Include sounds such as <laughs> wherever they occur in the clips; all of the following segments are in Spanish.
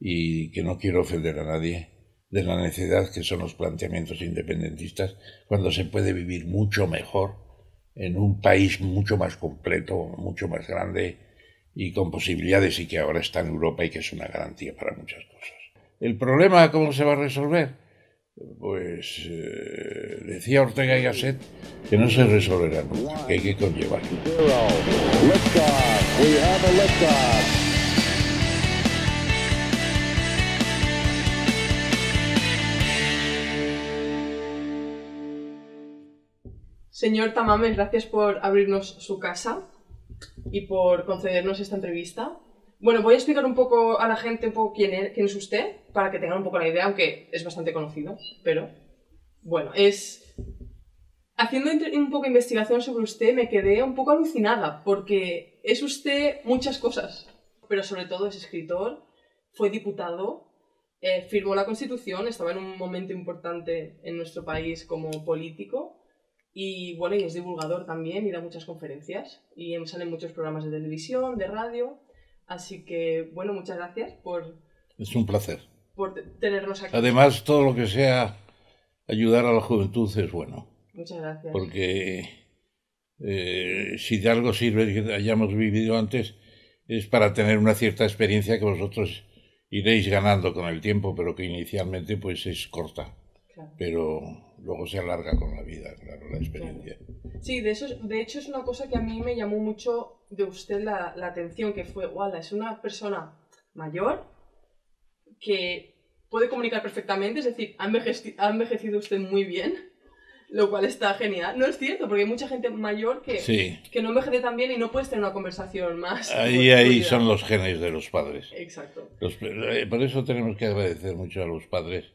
y que no quiero ofender a nadie, de la necesidad que son los planteamientos independentistas, cuando se puede vivir mucho mejor en un país mucho más completo, mucho más grande y con posibilidades y que ahora está en Europa y que es una garantía para muchas cosas. ¿El problema cómo se va a resolver? Pues eh, decía Ortega y Gasset que no se resolverá nunca, que hay que conllevarlo. Señor Tamames, gracias por abrirnos su casa y por concedernos esta entrevista. Bueno, voy a explicar un poco a la gente un poco quién es, usted, para que tengan un poco la idea, aunque es bastante conocido, pero bueno, es... Haciendo un poco de investigación sobre usted me quedé un poco alucinada, porque es usted muchas cosas, pero sobre todo es escritor, fue diputado, eh, firmó la Constitución, estaba en un momento importante en nuestro país como político, y bueno, y es divulgador también y da muchas conferencias y em, salen muchos programas de televisión, de radio. Así que bueno, muchas gracias por... Es un placer. Por tenernos aquí. Además, todo lo que sea ayudar a la juventud es bueno. Muchas gracias. Porque eh, si de algo sirve que hayamos vivido antes, es para tener una cierta experiencia que vosotros iréis ganando con el tiempo, pero que inicialmente pues es corta. Pero luego se alarga con la vida, claro, la experiencia. Sí, de, eso, de hecho es una cosa que a mí me llamó mucho de usted la, atención, que fue, wala, es una persona mayor que puede comunicar perfectamente, es decir, ha envejecido, usted muy bien, lo cual está genial. No es cierto, porque hay mucha gente mayor que, que no envejece tan bien y no puedes tener una conversación más. Ahí, ahí son los genes de los padres. Exacto. Eh, por eso tenemos que agradecer mucho a los padres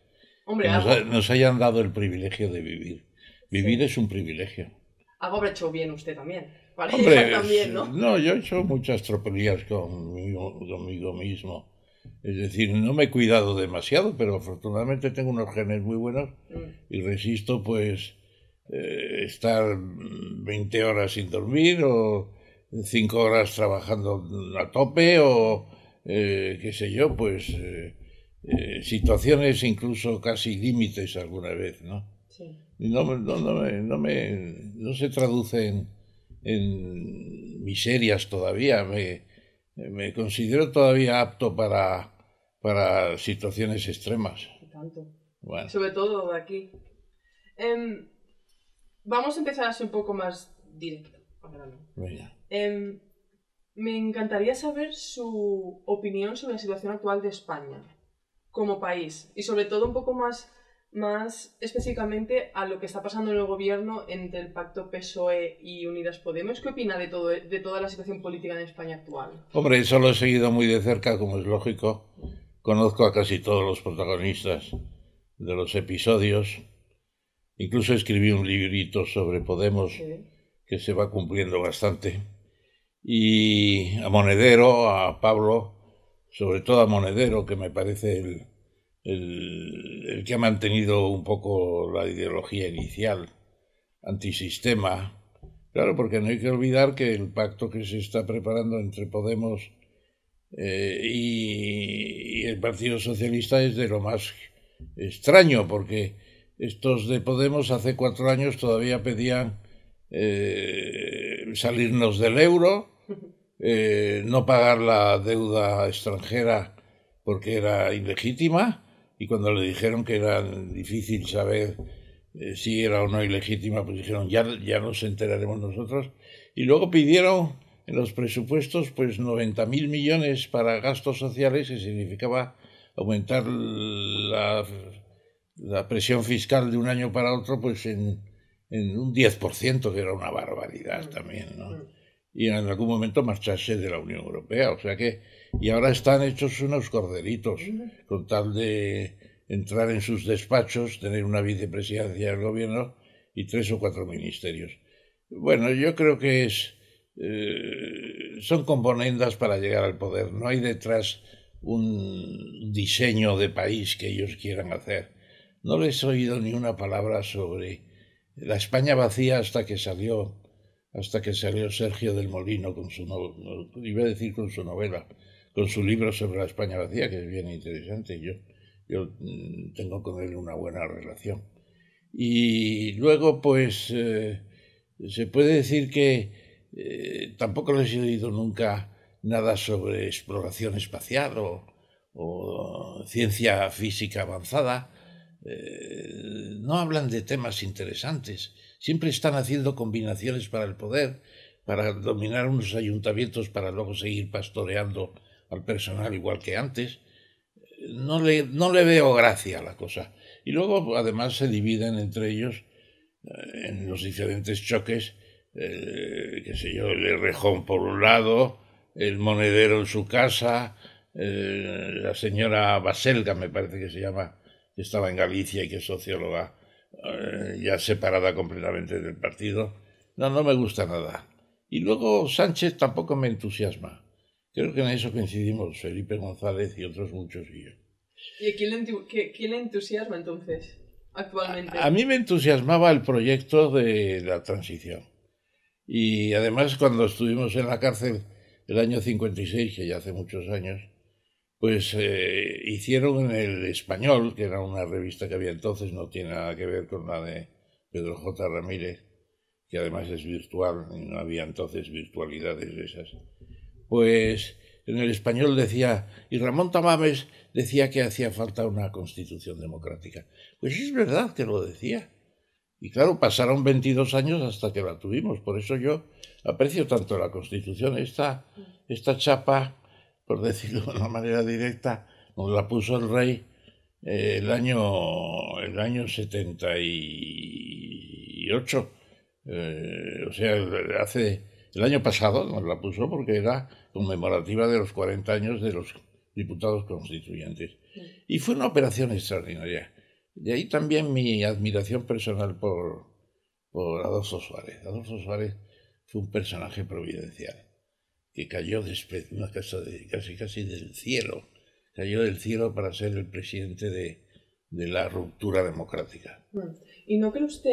nos, hayan dado el privilegio de vivir. Vivir es un privilegio. Algo ah, habrá hecho bien usted también. <laughs> también, ¿no? no, yo he hecho muchas tropelías conmigo, mismo. Es decir, no me he cuidado demasiado, pero afortunadamente tengo unos genes muy buenos mm. y resisto pues eh, estar 20 horas sin dormir o 5 horas trabajando a tope o eh, qué sé yo, pues eh, eh, situaciones incluso casi límites alguna vez, ¿no? Sí. No, no, me, no, me, no, se traduce en, miserias todavía. Me, considero todavía apto para, para situaciones extremas. Tanto. Sobre todo aquí. Em, vamos a empezar así un poco más directo. Em, me encantaría saber su opinión sobre la situación actual de España como país y sobre todo un poco más, más específicamente a lo que está pasando en el gobierno entre el pacto PSOE y Unidas Podemos. ¿Qué opina de, todo, de toda la situación política en España actual? Hombre, eso lo he seguido muy de cerca, como es lógico. Conozco a casi todos los protagonistas de los episodios. Incluso escribí un librito sobre Podemos que se va cumpliendo bastante. Y a Monedero, a Pablo, sobre todo a Monedero, que me parece el, que ha mantenido un poco la ideología inicial, antisistema. Claro, porque no hay que olvidar que el pacto que se está preparando entre Podemos eh, y, el Partido Socialista es de lo más extraño, porque estos de Podemos hace cuatro años todavía pedían eh, salirnos del euro, eh, no pagar la deuda extranjera porque era ilegítima y cuando le dijeron que era difícil saber eh, si era o no ilegítima, pues dijeron ya, ya nos enteraremos nosotros. Y luego pidieron en los presupuestos pues 90 mil millones para gastos sociales, que significaba aumentar la, presión fiscal de un año para otro pues en, en un 10%, que era una barbaridad también, ¿no? y en algún momento marcharse de la Unión Europea. O sea que, y ahora están hechos unos corderitos, con tal de entrar en sus despachos, tener una vicepresidencia del gobierno y tres o cuatro ministerios. Bueno, yo creo que es, eh, son componendas para llegar al poder. No hay detrás un diseño de país que ellos quieran hacer. No les he oído ni una palabra sobre la España vacía hasta que salió hasta que salió Sergio del Molino con su no, iba a decir con su novela, con su libro sobre la España vacía, que es bien interesante. Yo, mm, tengo con él una buena relación. Y luego, pues, eh, se puede decir que eh, tampoco les he oído nunca nada sobre exploración espacial o, ciencia física avanzada. Eh, no hablan de temas interesantes Siempre están haciendo combinaciones para el poder, para dominar unos ayuntamientos, para luego seguir pastoreando al personal igual que antes. No le, no le veo gracia a la cosa. Y luego, además, se dividen entre ellos eh, en los diferentes choques, eh, qué sé yo, el rejón por un lado, el monedero en su casa, eh, la señora Baselga, me parece que se llama, que estaba en Galicia y que es socióloga eh, ya separada completamente del partido. No, no me gusta nada. Y luego Sánchez tampoco me entusiasma. Creo que en eso coincidimos Felipe González y otros muchos y yo. ¿Y a quién le, entusiasma entonces actualmente? A, a, mí me entusiasmaba el proyecto de la transición. Y además cuando estuvimos en la cárcel el año 56, que ya hace muchos años, pues eh, hicieron en el Español, que era una revista que había entonces, no tiene nada que ver con la de Pedro J. Ramírez, que además es virtual, y no había entonces virtualidades esas. Pues en el Español decía, y Ramón Tamames decía que hacía falta una constitución democrática. Pues es verdad que lo decía. Y claro, pasaron 22 años hasta que la tuvimos. Por eso yo aprecio tanto la Constitución. Esta, esta chapa por decirlo de una manera directa, nos la puso el rey eh, el, año, el año 78, eh, o sea, hace, el año pasado nos la puso porque era conmemorativa de los 40 años de los diputados constituyentes. Y fue una operación extraordinaria. De ahí también mi admiración personal por, por Adolfo Suárez. Adolfo Suárez fue un personaje providencial que cayó casi casi del cielo, cayó del cielo para ser el presidente de, la ruptura democrática. ¿Y no cree usted,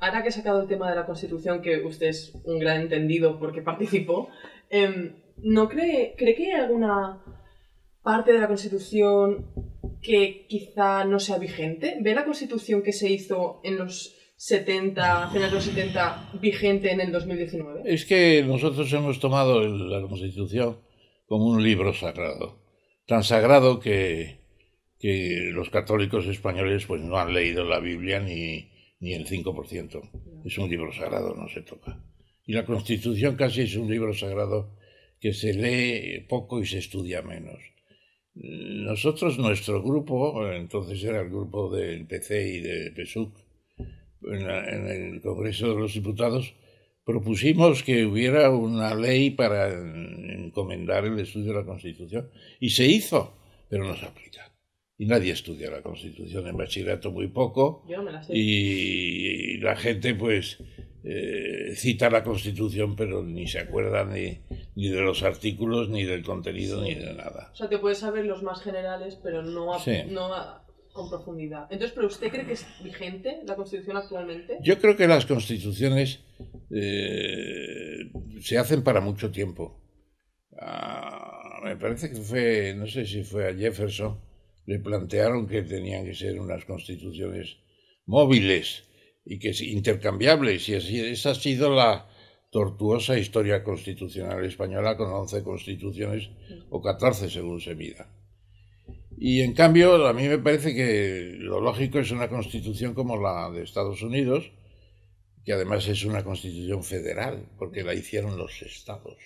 ahora que ha sacado el tema de la Constitución, que usted es un gran entendido porque participó, em, ¿no cree, cree que hay alguna parte de la Constitución que quizá no sea vigente? ¿Ve la Constitución que se hizo en los 70, finales 70, vigente en el 2019? Es que nosotros hemos tomado la Constitución como un libro sagrado, tan sagrado que, que los católicos españoles pues no han leído la Biblia ni, ni el 5%. Es un libro sagrado, no se toca. Y la Constitución casi es un libro sagrado que se lee poco y se estudia menos. Nosotros, nuestro grupo, entonces era el grupo del PC y de PSUC, en, el Congreso de los Diputados, propusimos que hubiera una ley para encomendar el estudio de la Constitución y se hizo, pero no se aplica. Y nadie estudia la Constitución en bachillerato muy poco y la gente pues eh, cita la Constitución pero ni se acuerda ni, de los artículos, ni del contenido, ni de nada. O sea que puedes saber los más generales pero no, no con profundidad. Entonces, ¿pero usted cree que es vigente la Constitución actualmente? Yo creo que las constituciones eh, se hacen para mucho tiempo. Ah, me parece que fue, no sé si fue a Jefferson, le plantearon que tenían que ser unas constituciones móviles y que intercambiables, y así, esa ha sido la tortuosa historia constitucional española con 11 constituciones o 14 según se mida. Y en cambio, a mí me parece que lo lógico es una constitución como la de Estados Unidos, que además es una constitución federal, porque la hicieron los estados.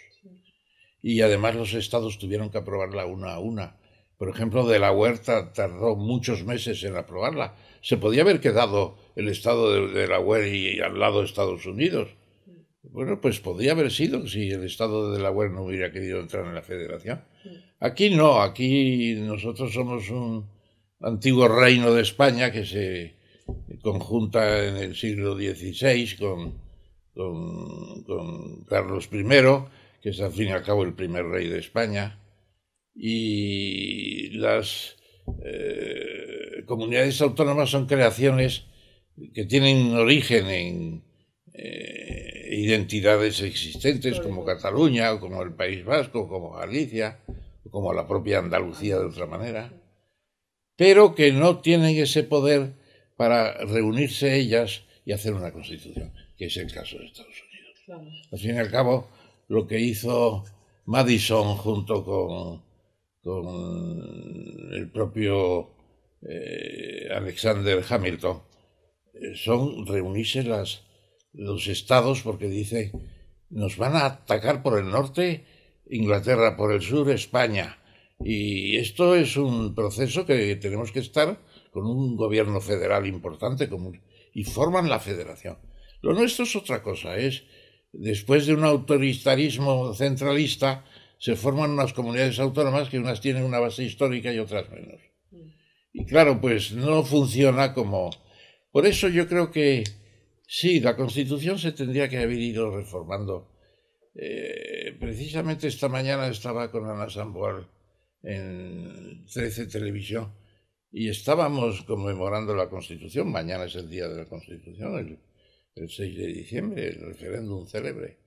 Y además los estados tuvieron que aprobarla una a una. Por ejemplo, de la Huerta tardó muchos meses en aprobarla. Se podía haber quedado el estado de, Delaware la y, al lado de Estados Unidos. Bueno, pues podría haber sido si el estado de la Delaware no hubiera querido entrar en la federación. Aquí no, aquí nosotros somos un antiguo reino de España que se conjunta en el siglo XVI con, Carlos I, que es al fin y al cabo el primer rey de España, y las eh, comunidades autónomas son creaciones que tienen origen en eh, identidades existentes como Cataluña, como el País Vasco, como Galicia, como la propia Andalucía de otra manera, pero que no tienen ese poder para reunirse ellas y hacer una constitución, que es el caso de Estados Unidos. Al fin y al cabo, lo que hizo Madison junto con, el propio eh, Alexander Hamilton eh, son reunirse las, los estados porque dice, nos van a atacar por el norte Inglaterra por el sur, España. Y esto es un proceso que tenemos que estar con un gobierno federal importante común, y forman la federación. Lo nuestro es otra cosa, es después de un autoritarismo centralista se forman unas comunidades autónomas que unas tienen una base histórica y otras menos. Y claro, pues no funciona como... Por eso yo creo que sí, la Constitución se tendría que haber ido reformando. Eh, precisamente esta mañana estaba con Ana Samboal en 13 Televisión y estábamos conmemorando la Constitución. Mañana es el día de la Constitución, el, 6 de diciembre, el referéndum célebre.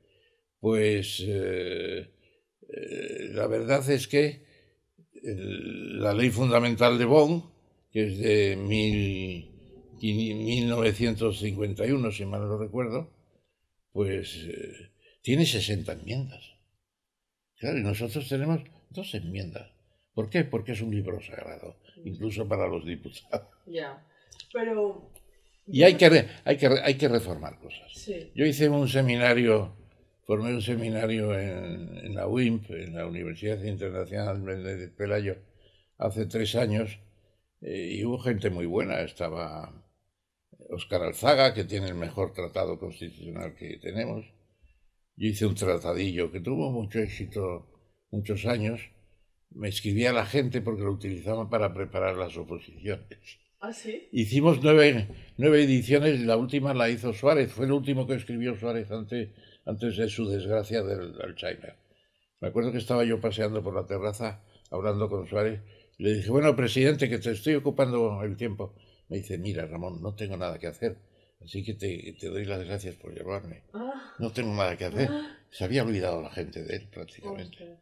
Pues eh, eh, la verdad es que la ley fundamental de Bonn, que es de 1951, si mal no recuerdo, pues eh, tiene 60 enmiendas. Claro, y nosotros tenemos dos enmiendas. ¿Por qué? Porque es un libro sagrado, incluso para los diputados. Ya, pero... Y hay que, hay, que reformar cosas. Yo hice un seminario, formé un seminario en, la UIMP, en la Universidad Internacional de Pelayo, hace tres años, eh, y hubo gente muy buena. Estaba Oscar Alzaga, que tiene el mejor tratado constitucional que tenemos, yo hice un tratadillo que tuvo mucho éxito muchos años. Me escribía la gente porque lo utilizaban para preparar las oposiciones. ¿Ah, sí? Hicimos nueve, ediciones ediciones, la última la hizo Suárez, fue el último que escribió Suárez antes, antes de su desgracia del Alzheimer. Me acuerdo que estaba yo paseando por la terraza hablando con Suárez le dije, bueno, presidente, que te estoy ocupando el tiempo. Me dice, mira, Ramón, no tengo nada que hacer Así que te, doy las gracias por llevarme. Ah. No tengo nada que hacer. Ah. Se había olvidado la gente de él prácticamente.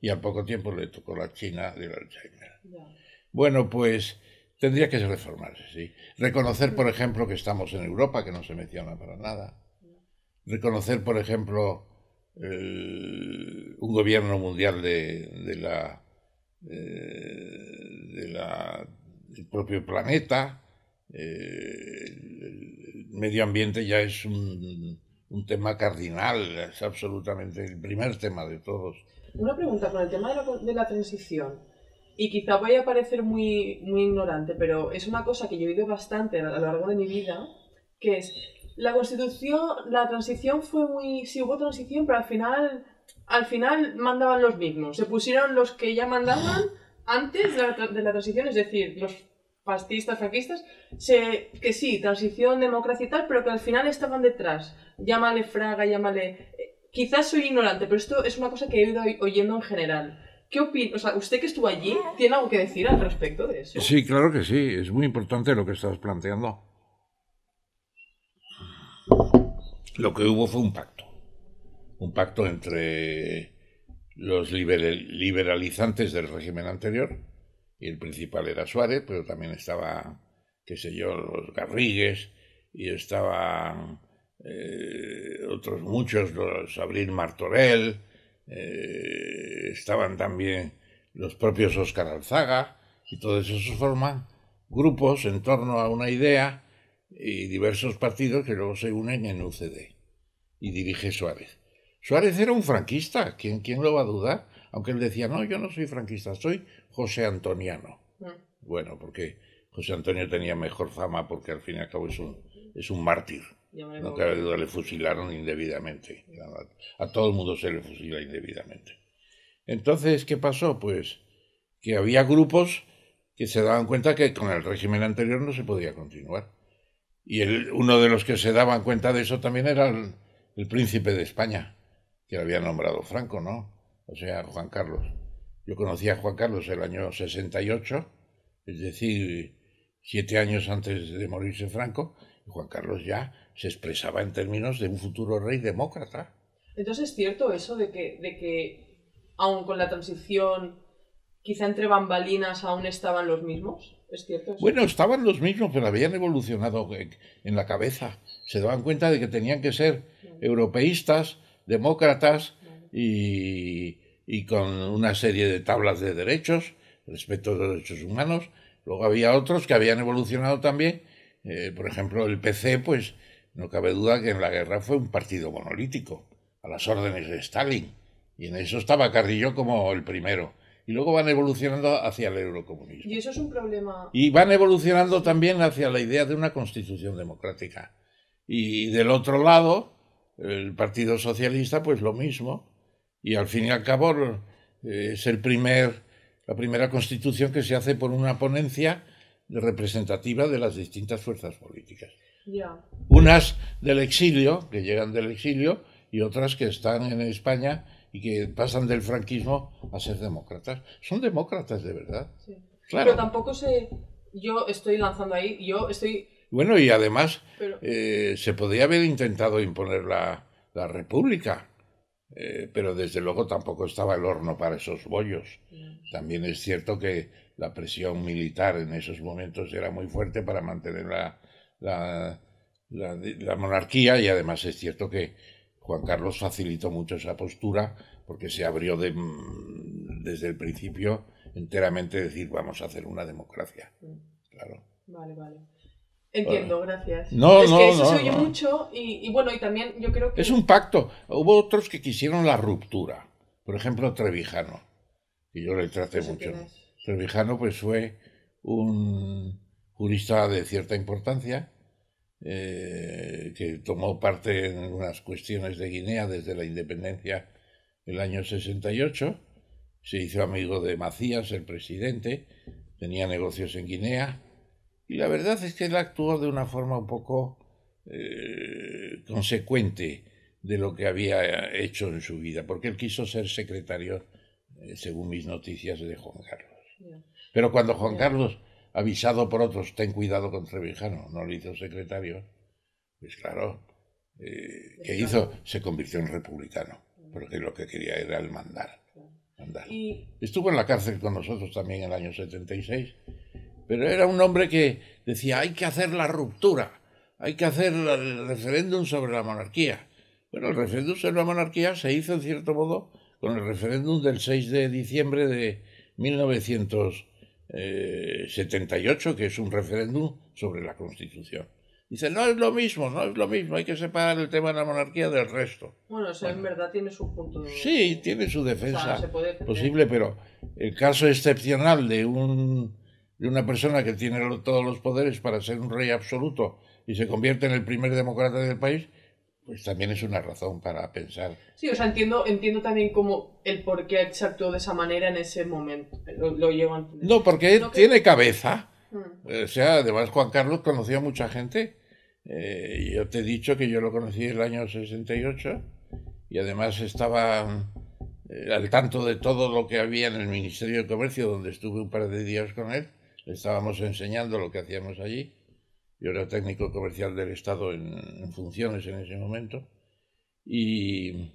y al poco tiempo le tocó la China de Alzheimer. Bueno, pues tendría que reformarse, sí. Reconocer, por ejemplo, que estamos en Europa, que no se menciona para nada. Reconocer, por ejemplo, un gobierno mundial de, la, eh, de la, del propio planeta eh, el medio ambiente ya es un, tema cardinal, es absolutamente el primer tema de todos. Una pregunta con el tema de la, transición. Y quizá vaya a parecer muy, muy ignorante, pero es una cosa que yo he oído bastante a lo largo de mi vida, que es la constitución, la transición fue muy... Sí hubo transición, pero al final, al final mandaban los mismos. Se pusieron los que ya mandaban antes de la, de la transición, es decir, los fascistas, franquistas, que sí, transición, democracia y tal, pero que al final estaban detrás. Llámale Fraga, llámale... Eh, quizás soy ignorante, pero esto es una cosa que he ido oyendo en general. ¿Qué opina? O sea, usted que estuvo allí, ¿tiene algo que decir al respecto de eso? Sí, claro que sí. Es muy importante lo que estás planteando. Lo que hubo fue un pacto. Un pacto entre los liberalizantes del régimen anterior y el principal era Suárez, pero también estaba, qué sé yo, los Garrigues, y estaban eh, otros muchos, los Abril Martorell, eh, estaban también los propios Oscar Alzaga, y todos esos forman grupos en torno a una idea y diversos partidos que luego se unen en UCD. Y dirige Suárez. Suárez era un franquista, ¿quién, quién lo va a dudar? aunque él decía, no, yo no soy franquista, soy José Antoniano. Mm. Bueno, porque José Antonio tenía mejor fama porque al fin y al cabo es un, es un mártir. No cabe duda, le fusilaron indebidamente. A, todo el mundo se le fusila indebidamente. Entonces, ¿qué pasó? Pues que había grupos que se daban cuenta que con el régimen anterior no se podía continuar. Y uno de los que se daban cuenta de eso también era el, el príncipe de España, que lo había nombrado Franco, ¿no? o sea, Juan Carlos. Yo conocí a Juan Carlos el año 68, es decir, siete años antes de morirse Franco, y Juan Carlos ya se expresaba en términos de un futuro rey demócrata. Entonces, ¿es cierto eso de que, de que aun con la transición, quizá entre bambalinas aún estaban los mismos? ¿Es cierto Bueno, estaban los mismos, pero habían evolucionado en la cabeza. Se daban cuenta de que tenían que ser europeístas, demócratas y, y con una serie de tablas de derechos respecto de los derechos humanos. Luego había otros que habían evolucionado también. Eh, por ejemplo, el PC, pues no cabe duda que en la guerra fue un partido monolítico, a las órdenes de Stalin. Y en eso estaba Carrillo como el primero. Y luego van evolucionando hacia el eurocomunismo. Y eso es un problema. Y van evolucionando también hacia la idea de una constitución democrática. Y del otro lado, el Partido Socialista, pues lo mismo y al fin y al cabo eh, es el primer, la primera constitución que se hace por una ponencia representativa de las distintas fuerzas políticas. Unas del exilio, que llegan del exilio, y otras que están en España y que pasan del franquismo a ser demócratas. Son demócratas de verdad. Pero tampoco se... Yo estoy lanzando ahí, yo estoy... Bueno, y además eh, se podría haber intentado imponer la república. Eh, pero desde luego tampoco estaba el horno para esos bollos. También es cierto que la presión militar en esos momentos era muy fuerte para mantener la, la, monarquía y además es cierto que Juan Carlos facilitó mucho esa postura porque se abrió mm, desde el principio enteramente decir vamos a hacer una democracia. Mm. Claro. Vale, vale. Entiendo, gracias. No, es no, que eso se oye mucho y, bueno, y también yo creo que... Es un pacto. Hubo otros que quisieron la ruptura. Por ejemplo, Trevijano, Y yo le traté mucho. Trevijano pues fue un jurista de cierta importancia eh, que tomó parte en unas cuestiones de Guinea desde la independencia el año 68. Se hizo amigo de Macías, el presidente. Tenía negocios en Guinea y la verdad es que él actuó de una forma un poco eh, consecuente de lo que había hecho en su vida, porque él quiso ser secretario, eh, según mis noticias, de Juan Carlos. Pero cuando Juan Carlos, avisado por otros, ten cuidado con Trevijano, no lo hizo secretario, pues claro, eh, pues ¿qué hizo? Se convirtió en republicano, porque lo que quería era el mandar. mandar. Estuvo en la cárcel con nosotros también en el año 76 pero era un hombre que decía, hay que hacer la ruptura, hay que hacer el referéndum sobre la monarquía. Bueno, el referéndum sobre la monarquía se hizo, en cierto modo, con el referéndum del 6 de diciembre de 1978, eh, que es un referéndum sobre la Constitución. Dice, no es lo mismo, no es lo mismo, hay que separar el tema de la monarquía del resto. Bueno, o sea, en verdad tiene su punto Sí, tiene su defensa posible, pero el caso excepcional de un de una persona que tiene todos los poderes para ser un rey absoluto y se convierte en el primer demócrata del país, pues también es una razón para pensar. Sí, o sea, entiendo, entiendo también cómo, el por qué se actuó de esa manera en ese momento. Lo, llevan... No, porque tiene cabeza. Mm. Eh, o sea, además Juan Carlos conocía a mucha gente. Eh, yo te he dicho que yo lo conocí en el año 68 y además estaba eh, al tanto de todo lo que había en el Ministerio de Comercio, donde estuve un par de días con él estábamos enseñando lo que hacíamos allí. Yo era técnico comercial del Estado en, funciones en ese momento. Y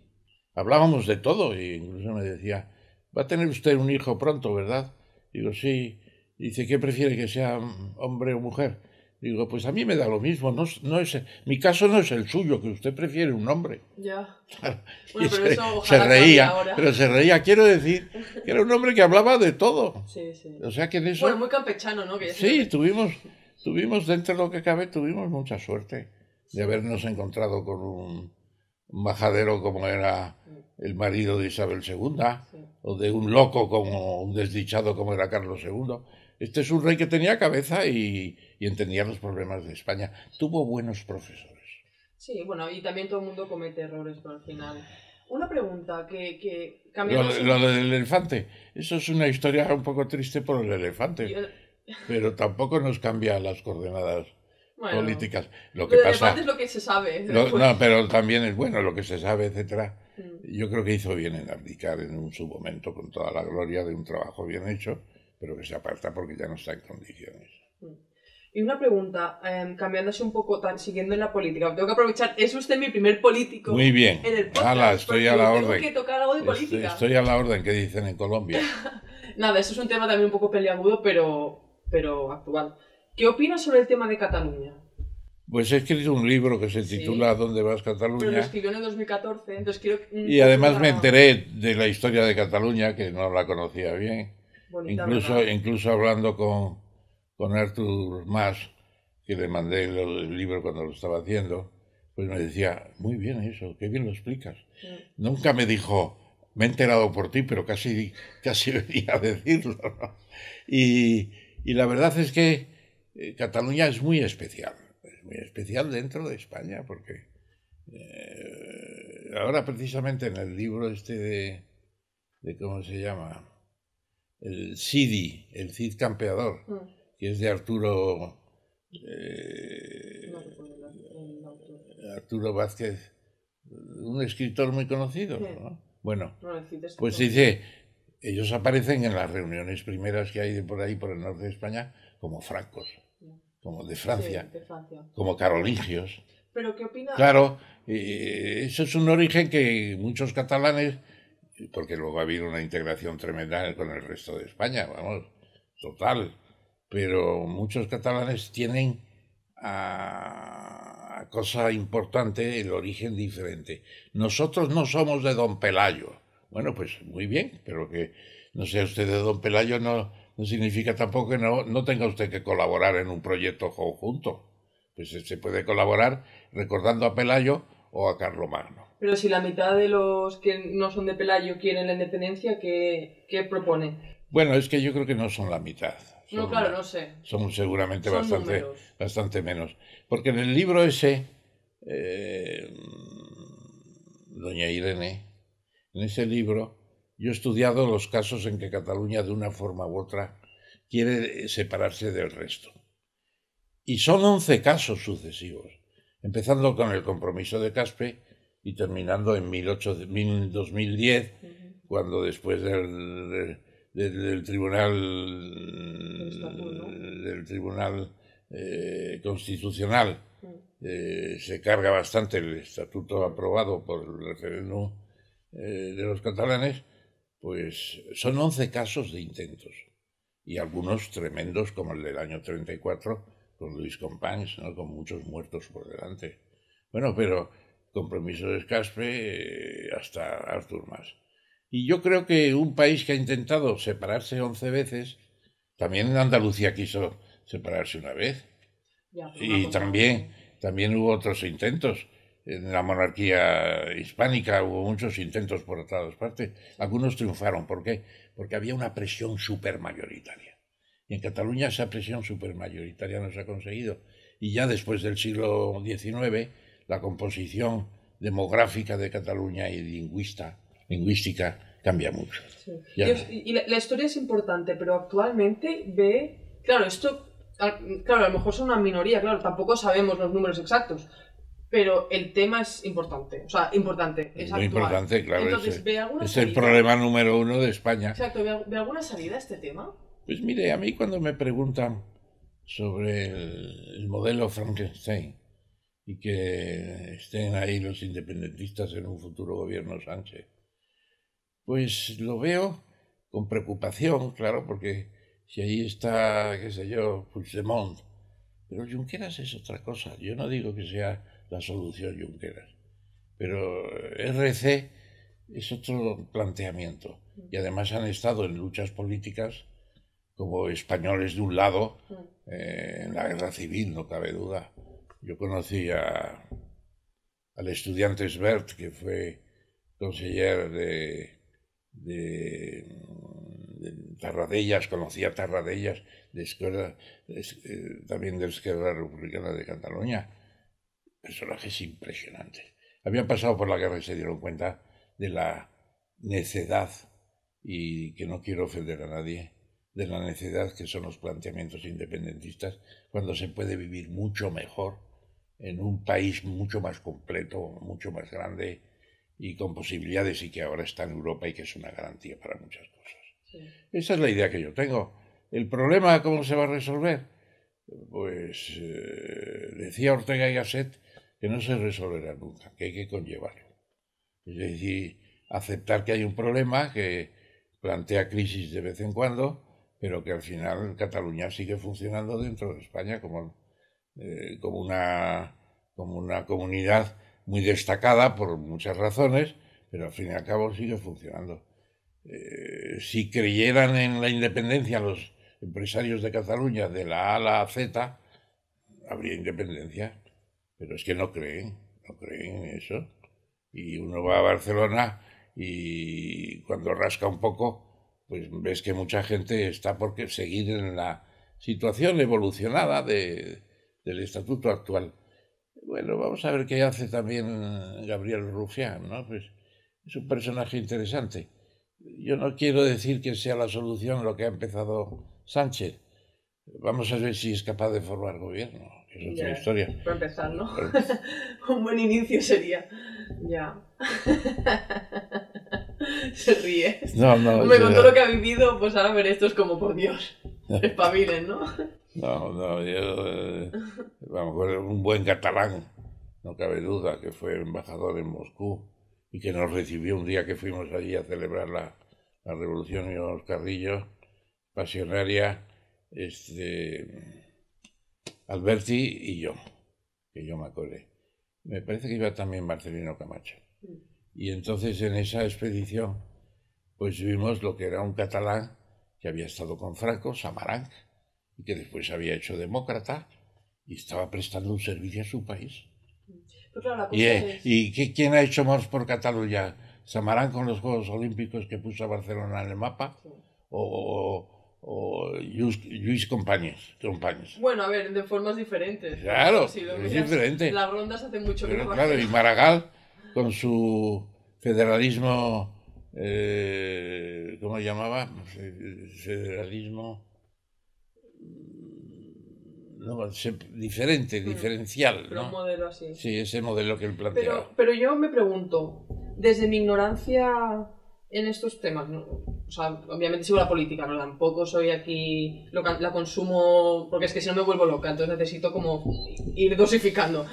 hablábamos de todo. Y incluso me decía, va a tener usted un hijo pronto, ¿verdad? Digo, sí. Dice, ¿qué prefiere que sea hombre o mujer? Digo, pues a mí me da lo mismo, no, no es, mi caso no es el suyo, que usted prefiere un hombre. Ya. <laughs> se, reía, pero se reía, quiero decir, que era un hombre que hablaba de todo. Sí, sí. O sea que de eso... Bueno, muy campechano, ¿no? sí, tuvimos, tuvimos, dentro de lo que cabe, tuvimos mucha suerte de habernos encontrado con un majadero como era el marido de Isabel II, o de un loco como un desdichado como era Carlos II este es un rey que tenía cabeza y, entendía los problemas de España. Tuvo buenos profesores. Sí, bueno, y también todo el mundo comete errores, pero al final. Una pregunta que... que lo, del elefante. Eso es una historia un poco triste por el elefante. Pero tampoco nos cambia las coordenadas políticas. Lo que pasa... es lo que se sabe. no, pero también es bueno lo que se sabe, etcétera. Mm. Yo creo que hizo bien en abdicar en un su momento con toda la gloria de un trabajo bien hecho pero que se aparta porque ya no está en condiciones. Mm. Y una pregunta, em, cambiándose un poco, tan, siguiendo en la política, tengo que aprovechar, es usted mi primer político. Muy bien, en el podcast, estoy a la tengo orden. Que tocar algo de estoy, política. estoy a la orden, ¿qué dicen en Colombia? <laughs> Nada, eso es un tema también un poco peleagudo, pero, pero actual. ¿Qué opinas sobre el tema de Cataluña? Pues he escrito un libro que se titula ¿Dónde vas Cataluña? Pero lo escribió en el 2014, entonces quiero... Mm, y además me enteré de la historia de Cataluña, que no la conocía bien incluso, incluso hablando con, con Arthur Mas, que le mandé el, libro cuando lo estaba haciendo, pues me decía, muy bien eso, qué bien lo explicas. Mm. Nunca me dijo, me he enterado por ti, pero casi, casi venía <laughs> a decirlo. Y, la verdad es que eh, Cataluña es muy especial, es muy especial dentro de España, porque eh, ahora precisamente en el libro este de ¿cómo se llama? el Cidi, el Cid Campeador, mm. que es de Arturo, eh, Arturo Vázquez, un escritor muy conocido. Bueno, pues dice, ellos aparecen en las reuniones primeras que hay por ahí, por el norte de España, como francos, como de Francia, como carolingios. ¿Pero qué opinas? Claro, eh, eso es un origen que muchos catalanes porque luego va a haber una integración tremenda con el resto de España, vamos, total. Pero muchos catalanes tienen a, cosa importante el origen diferente. Nosotros no somos de Don Pelayo. Bueno, pues muy bien, pero que no sea usted de Don Pelayo no, no significa tampoco que no tenga usted que colaborar en un proyecto conjunto. Pues se puede colaborar recordando a Pelayo o a Carlomagno. Pero si la mitad de los que no son de Pelayo quieren la independencia, ¿qué, qué Bueno, es que yo creo que no son la mitad. no, claro, no sé. Son seguramente bastante, bastante menos. Porque en el libro ese, eh, doña Irene, en ese libro yo he estudiado los casos en que Cataluña de una forma u otra quiere separarse del resto. Y son 11 casos sucesivos empezando con el compromiso de Caspe y terminando en 2010, cuando después del, tribunal, del tribunal eh, constitucional mm. eh, se carga bastante el estatuto aprobado por el referéndum eh, de los catalanes, pues son 11 casos de intentos y algunos tremendos como el del año 34 con Luis Compán, con muchos muertos por delante. Bueno, pero compromiso de Caspe eh, hasta Artur Mas. Y yo creo que un país que ha intentado separarse 11 veces, también en Andalucía quiso separarse una vez. Pues y también, también hubo otros intentos. En la monarquía hispánica hubo muchos intentos por todas partes. Algunos triunfaron. ¿Por qué? Porque había una presión supermayoritaria. Y en Cataluña esa presión supermayoritaria no se ha conseguido. Y ya después del siglo XIX, la composición demográfica de Cataluña y lingüística cambia mucho. Y, la, historia es importante, pero actualmente ve, claro, esto, claro, a lo mejor son una minoría, claro, tampoco sabemos los números exactos, pero el tema es importante, o sea, importante, es, muy importante, claro. Entonces, es, ¿ve alguna el problema número uno de España. Exacto, ¿ve alguna salida este tema? Pues mire, a mí cuando me preguntan sobre el, modelo Frankenstein y que estén ahí los independentistas en un futuro gobierno Sánchez, pues lo veo con preocupación, claro, porque si ahí está, qué sé yo, Puigdemont, pero Junqueras es otra cosa. Yo no digo que sea la solución Junqueras, pero RC es otro planteamiento. Y además han estado en luchas políticas como españoles de un lado mm. eh, en la guerra civil, no cabe duda. Yo conocí al estudiante Svert, que fue conseller de, Tarradellas, conocía a Tarradellas, de Escuela, de, la eh, también de izquierda Republicana de Cataluña. Personajes impresionantes. Habían pasado por la guerra y se dieron cuenta de la necedad y que no quiero ofender a nadie de la necesidad que son los planteamientos independentistas, cuando se puede vivir mucho mejor en un país mucho más completo, mucho más grande y con posibilidades y que ahora está en Europa y que es una garantía para muchas cosas. Esa es la idea que yo tengo. El problema, ¿cómo se va a resolver? Pues eh, decía Ortega y Gasset que no se resolverá nunca, que hay que conllevarlo. Es decir, aceptar que hay un problema que plantea crisis de vez en cuando, pero que al final Cataluña sigue funcionando dentro de España como, eh, como, una, como una comunidad muy destacada por muchas razones, pero al fin y al cabo sigue funcionando. Eh, si creyeran en la independencia los empresarios de Cataluña de la A a la Z, habría independencia, pero es que no creen, no creen en eso. Y uno va a Barcelona y cuando rasca un poco pues ves que mucha gente está por seguir en la situación evolucionada del estatuto actual. Bueno, vamos a ver qué hace también Gabriel Rufián, ¿no? Pues es un personaje interesante. Yo no quiero decir que sea la solución lo que ha empezado Sánchez. Vamos a ver si es capaz de formar gobierno. Es otra historia. Para empezar, ¿no? <laughs> un buen inicio sería. Ya. <laughs> <laughs> Se ríe. Me contó lo que ha vivido, pues ahora ver esto es como por Dios. <laughs> Espabilen, ¿no? No, no, yo. Eh, ver, un buen catalán, no cabe duda, que fue embajador en Moscú y que nos recibió un día que fuimos allí a celebrar la, revolución y los carrillos, pasionaria, este. Alberti y yo, que yo me acordé. Me parece que iba también Marcelino Camacho. Mm. Y entonces en esa expedición pues vimos lo que era un catalán que había estado con Franco, Samarán, y que después había hecho demócrata y estaba prestando un servicio a su país. Pues ¿Y, eh, quién ha hecho más por Cataluña? ¿Samarán con los Juegos Olímpicos que puso a Barcelona en el mapa? ¿O, Luis, Bueno, a ver, de formas diferentes. Claro, es diferente. Las rondas hacen mucho Pero, Claro, y Maragall con su federalismo, eh, ¿cómo llamaba? Federalismo mm, diferente, mm, diferencial. así. Sí, ese modelo que él planteaba. Pero, yo me pregunto, desde mi ignorancia en estos temas, obviamente sigo la política, no tampoco soy aquí, lo, la consumo, porque es que si no me vuelvo loca, entonces necesito como ir dosificando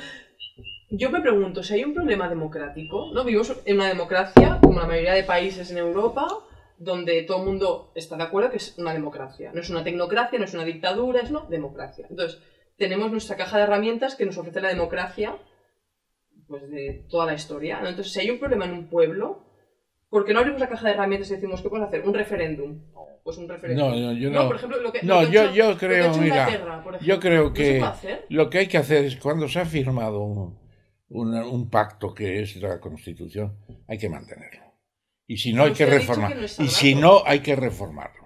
yo me pregunto si hay un problema democrático, ¿no? Vivimos en una democracia, como la mayoría de países en Europa, donde todo el mundo está de acuerdo que es una democracia. No es una tecnocracia, no es una dictadura, es una democracia. Entonces, tenemos nuestra caja de herramientas que nos ofrece la democracia pues, de toda la historia. Entonces, si hay un problema en un pueblo, ¿por qué no abrimos la caja de herramientas y decimos, ¿qué podemos hacer? Un referéndum. Pues un referéndum. No, yo no. no que, yo, creo, mira, yo creo que lo que hay que hacer es cuando se ha firmado un un pacto que es la Constitución, hay que mantenerlo. Y si no, hay que reformar. y si no, hay que reformarlo.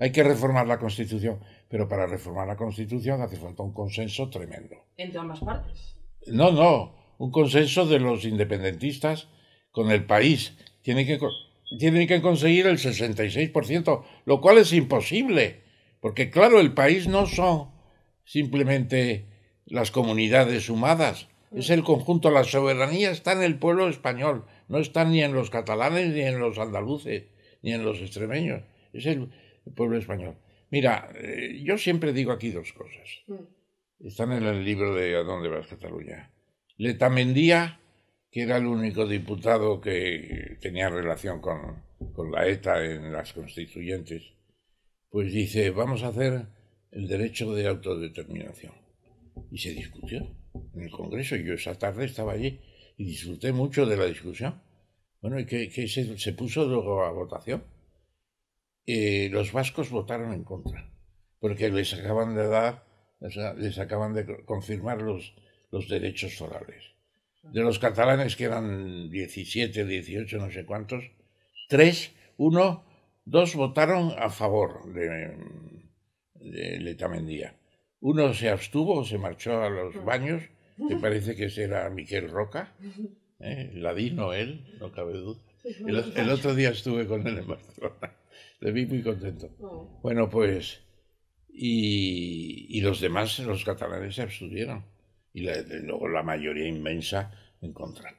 Hay que reformar la Constitución. Pero para reformar la Constitución hace falta un consenso tremendo. ¿Entre ambas partes? No, no. Un consenso de los independentistas con el país. Tienen que, tienen que conseguir el 66%, lo cual es imposible. Porque, claro, el país no son simplemente las comunidades sumadas es el conjunto, la soberanía está en el pueblo español, no está ni en los catalanes, ni en los andaluces, ni en los extremeños, es el pueblo español. Mira, eh, yo siempre digo aquí dos cosas. Mm. Están en el libro de ¿A dónde vas, Cataluña? Letamendía, que era el único diputado que tenía relación con, con la ETA en las constituyentes, pues dice, vamos a hacer el derecho de autodeterminación. Y se discutió en el Congreso, yo esa tarde estaba allí y disfruté mucho de la discusión. Bueno, y que, se, puso luego a votación. Eh, los vascos votaron en contra, porque les acaban de dar, les acaban de confirmar los, derechos forales. De los catalanes, que eran 17, 18, no sé cuántos, tres, uno, dos votaron a favor de, de Letamendía. Uno se abstuvo, se marchó a los baños, Me parece que será era Miquel Roca, ¿eh? ladino él, no cabe duda. El, otro día estuve con él en Barcelona, <laughs> le vi muy contento. Oh. Bueno, pues, y, los demás, los catalanes, se abstuvieron. Y luego la mayoría inmensa en contra.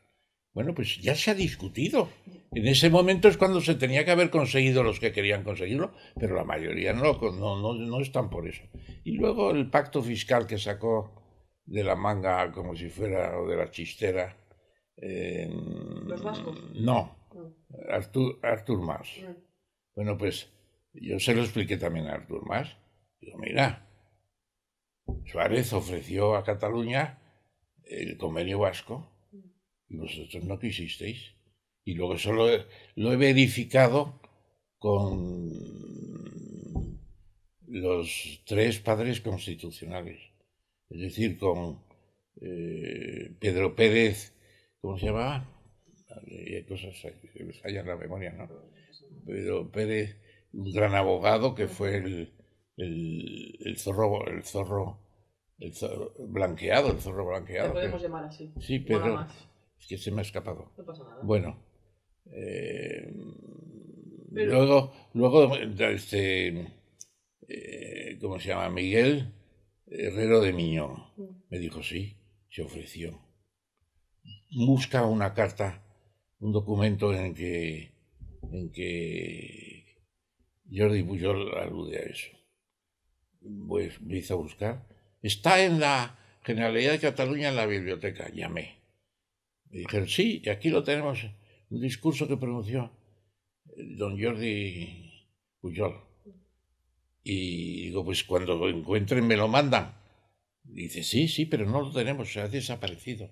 Bueno, pues ya se ha discutido. En ese momento es cuando se tenía que haber conseguido los que querían conseguirlo, pero la mayoría no, no, no, están por eso. Y luego el pacto fiscal que sacó de la manga como si fuera de la chistera. Eh, ¿Los vascos? No, ah. Artur, Artur Mas. Ah. Bueno, pues yo se lo expliqué también a Artur Mas. Digo, mira, Suárez ofreció a Cataluña el convenio vasco y vosotros no quisisteis. Y luego eso lo he, verificado con los tres padres constitucionales, es decir, con eh, Pedro Pérez, ¿cómo se llamaba? hay cosas que me fallan la memoria, ¿no? Pedro Pérez, un gran abogado que fue el, el, zorro, el zorro, el blanqueado, el zorro blanqueado. podemos llamar así. Sí, pero es que se me ha escapado. No pasa nada. Bueno. Eh, luego, luego este, eh, ¿cómo se llama? Miguel Herrero de Miñón. Mm. Me dijo, sí, se ofreció. Busca una carta, un documento en que, en que Jordi Puyol alude a eso. Pues me hizo buscar. Está en la Generalidad de Cataluña en la biblioteca. Llamé. Y dijeron, sí, y aquí lo tenemos, un discurso que pronunció eh, don Jordi Puyol. Y digo, pues cuando lo encuentren me lo mandan. dice, sí, sí, pero no lo tenemos, se ha desaparecido.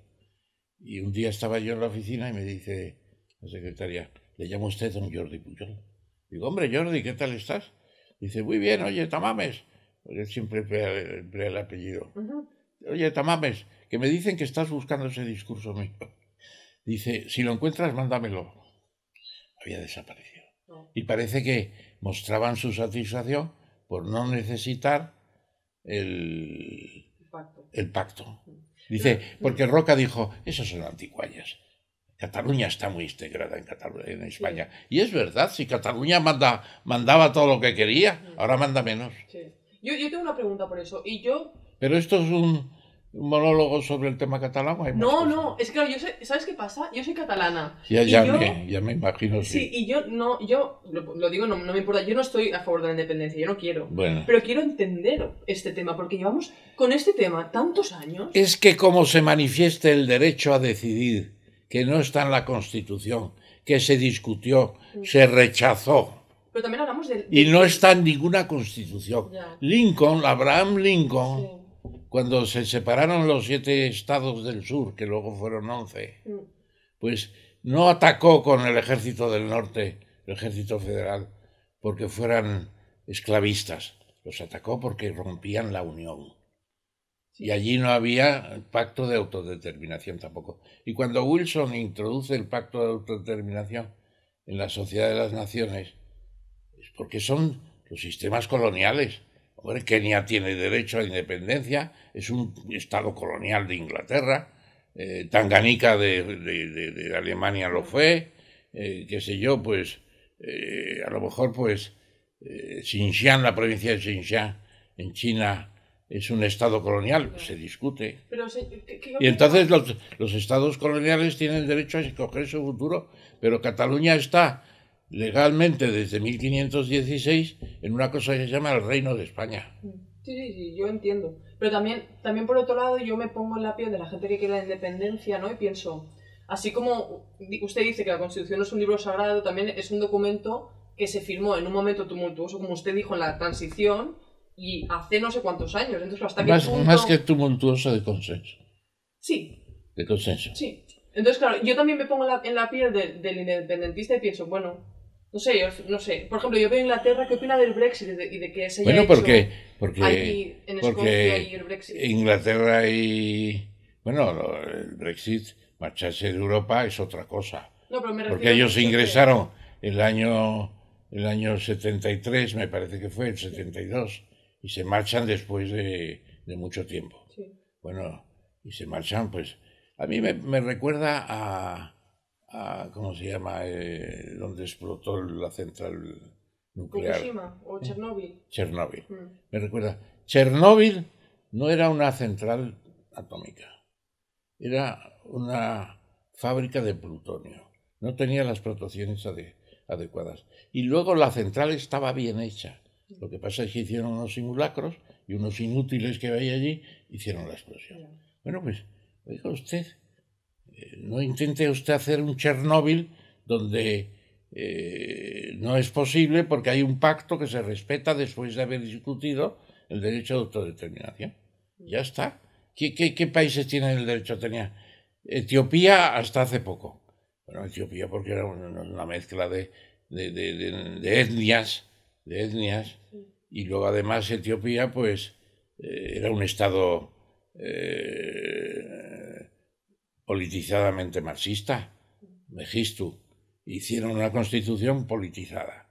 Y un día estaba yo en la oficina y me dice la secretaria, le llamo a usted don Jordi Puyol. Digo, hombre, Jordi, ¿qué tal estás? Dice, muy bien, oye, Tamames. Porque él siempre emplea el apellido. Oye, Tamames, que me dicen que estás buscando ese discurso mío dice, si lo encuentras, mándamelo. Había desaparecido. Y parece que mostraban su satisfacción por no necesitar el, pacto. Mm. Dice, mm. porque Roca dijo, esos son anticuallas. Cataluña está muy integrada en, España. Y es verdad, si Cataluña manda, mandaba todo lo que quería, mm. ahora manda menos. Yo, tengo una pregunta por eso. Y yo... Pero esto es un, un monólogo sobre el tema catalán. no, no, es que yo ¿sabes qué pasa? Yo soy catalana. Ya, me, imagino. Sí. y yo no, yo lo, digo, no, me importa, yo no estoy a favor de la independencia, yo no quiero. Pero quiero entender este tema, porque llevamos con este tema tantos años. Es que como se manifieste el derecho a decidir, que no está en la Constitución, que se discutió, mm. se rechazó. Pero también hablamos Y no está en ninguna Constitución. Lincoln, Abraham Lincoln cuando se separaron los siete estados del sur, que luego fueron once, mm. pues no atacó con el ejército del norte, el ejército federal, porque fueran esclavistas, los atacó porque rompían la unión. Y allí no había pacto de autodeterminación tampoco. Y cuando Wilson introduce el pacto de autodeterminación en la Sociedad de las Naciones, es porque son los sistemas coloniales Kenia tiene derecho a independencia, es un estado colonial de Inglaterra, eh, de, Alemania lo fue, eh, qué sé yo, pues eh, a lo mejor pues eh, Xinjiang, la provincia de Xinjiang en China es un estado colonial, se discute. y entonces los, los estados coloniales tienen derecho a escoger su futuro, pero Cataluña está legalmente desde 1516 en una cosa que se llama el Reino de España. Sí, sí, yo entiendo. Pero también, también por otro lado, yo me pongo en la piel de la gente que quiere la independencia, ¿no? Y pienso, así como usted dice que la Constitución no es un libro sagrado, también es un documento que se firmó en un momento tumultuoso, como usted dijo, en la transición y hace no sé cuántos años. más, más que tumultuoso de consenso. Sí. De consenso. Sí. Entonces, claro, yo también me pongo en la, piel del independentista y pienso, bueno, no sé, no sé. Por ejemplo, yo veo Inglaterra, ¿qué opina del Brexit y de, que se Bueno, ¿por porque, Inglaterra y... Bueno, el Brexit, marcharse de Europa es otra cosa. porque ellos ingresaron el año, el año 73, me parece que fue, el 72, y se marchan después de, mucho tiempo. Bueno, y se marchan, pues... A mí me recuerda a ¿cómo se llama? Eh, donde explotó la central nuclear. Fukushima o eh, Chernóbil. Chernóbil. Mm. Me recuerda, Chernóbil no era una central atómica, era una fábrica de plutonio. No tenía las protecciones adecuadas. Y luego la central estaba bien hecha. Lo que pasa es que hicieron unos simulacros y unos inútiles que había allí hicieron la explosión. Bueno, pues, oiga usted, no intente usted hacer un Chernóbil donde eh, no es posible porque hay un pacto que se respeta después de haber discutido el derecho de autodeterminación. Ya está. ¿Qué, países tienen el derecho a tener? Etiopía hasta hace poco. Bueno, Etiopía porque era una, mezcla de, etnias, de etnias, y luego además Etiopía pues eh, era un estado eh, politizadamente marxista, Megistu, hicieron una constitución politizada.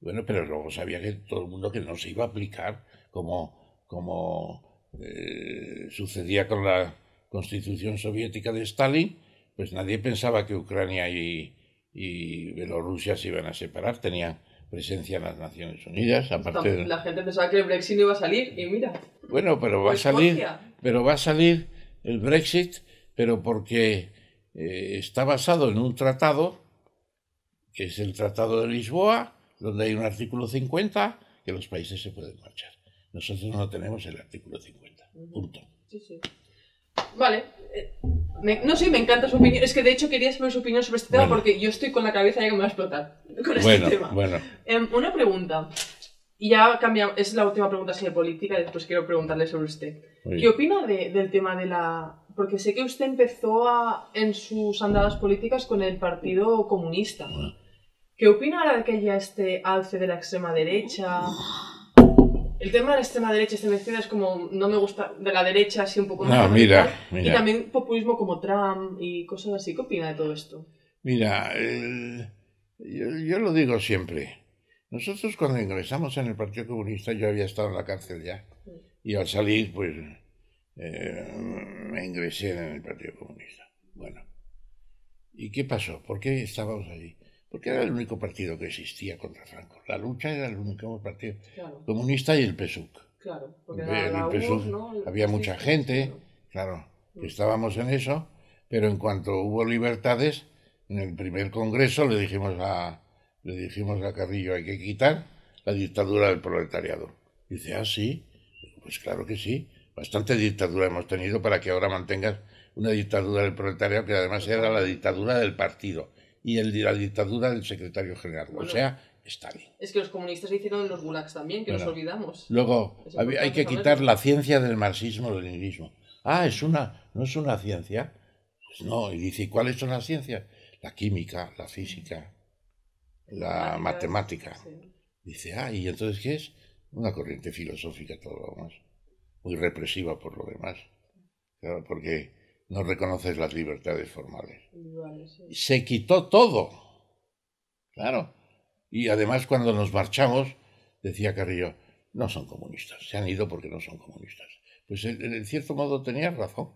Bueno, pero luego sabía que todo el mundo que no se iba a aplicar, como, como eh, sucedía con la constitución soviética de Stalin, pues nadie pensaba que Ucrania y, y Bielorrusia se iban a separar, tenían presencia en las Naciones Unidas. Aparte de... La gente pensaba que el Brexit no iba a salir y mira. Bueno, pero va a pues salir, pero va a salir el Brexit pero porque eh, está basado en un tratado, que es el Tratado de Lisboa, donde hay un artículo 50, que los países se pueden marchar. Nosotros no tenemos el artículo 50. Punto. Vale. Eh, no sé, me encanta su opinión. Es que de hecho quería saber su opinión sobre este tema porque yo estoy con la cabeza ya que me va a explotar con este tema. Bueno. Em, una pregunta. Y ya cambiamos. Es la última pregunta así de política y después quiero preguntarle sobre usted. ¿Qué opina del tema de la porque sé que usted empezó a, en sus andadas políticas con el Partido Comunista. ¿Qué opina ahora de que haya este alce de la extrema derecha? El tema de la extrema derecha, este menciona es como, no me gusta, de la derecha así un poco no, Mira, Y también populismo como Trump y cosas así. ¿Qué opina de todo esto? Mira, yo, yo lo digo siempre. Nosotros cuando ingresamos en el Partido Comunista, yo había estado en la cárcel ya. Y al salir, pues me eh, ingresé en el Partido Comunista. Bueno, ¿y qué pasó? ¿Por qué estábamos allí? Porque era el único partido que existía contra Franco. La lucha era el único partido comunista y el PSUC. Claro, porque había mucha gente, claro, que mm. estábamos en eso, pero en cuanto hubo libertades, en el primer congreso le dijimos a, le dijimos a Carrillo, hay que quitar la dictadura del proletariado. dice, ah, sí, pues claro que sí, bastante dictadura hemos tenido para que ahora mantengas una dictadura del proletario, que además era la dictadura del partido y la dictadura del secretario general, o sea, está bien. Es que los comunistas hicieron los gulags también, que nos olvidamos. Luego, hay que quitar la ciencia del marxismo-leninismo. Ah, es una, no es una ciencia. Pues no, y dice, ¿y cuáles son las ciencias? La química, la física, la matemática. Dice, ah, ¿y entonces qué es? Una corriente filosófica, todo lo demás muy represiva por lo demás, porque no reconoces las libertades formales. Se quitó todo, claro. Y además cuando nos marchamos, decía Carrillo, no son comunistas, se han ido porque no son comunistas. Pues en, cierto modo tenía razón.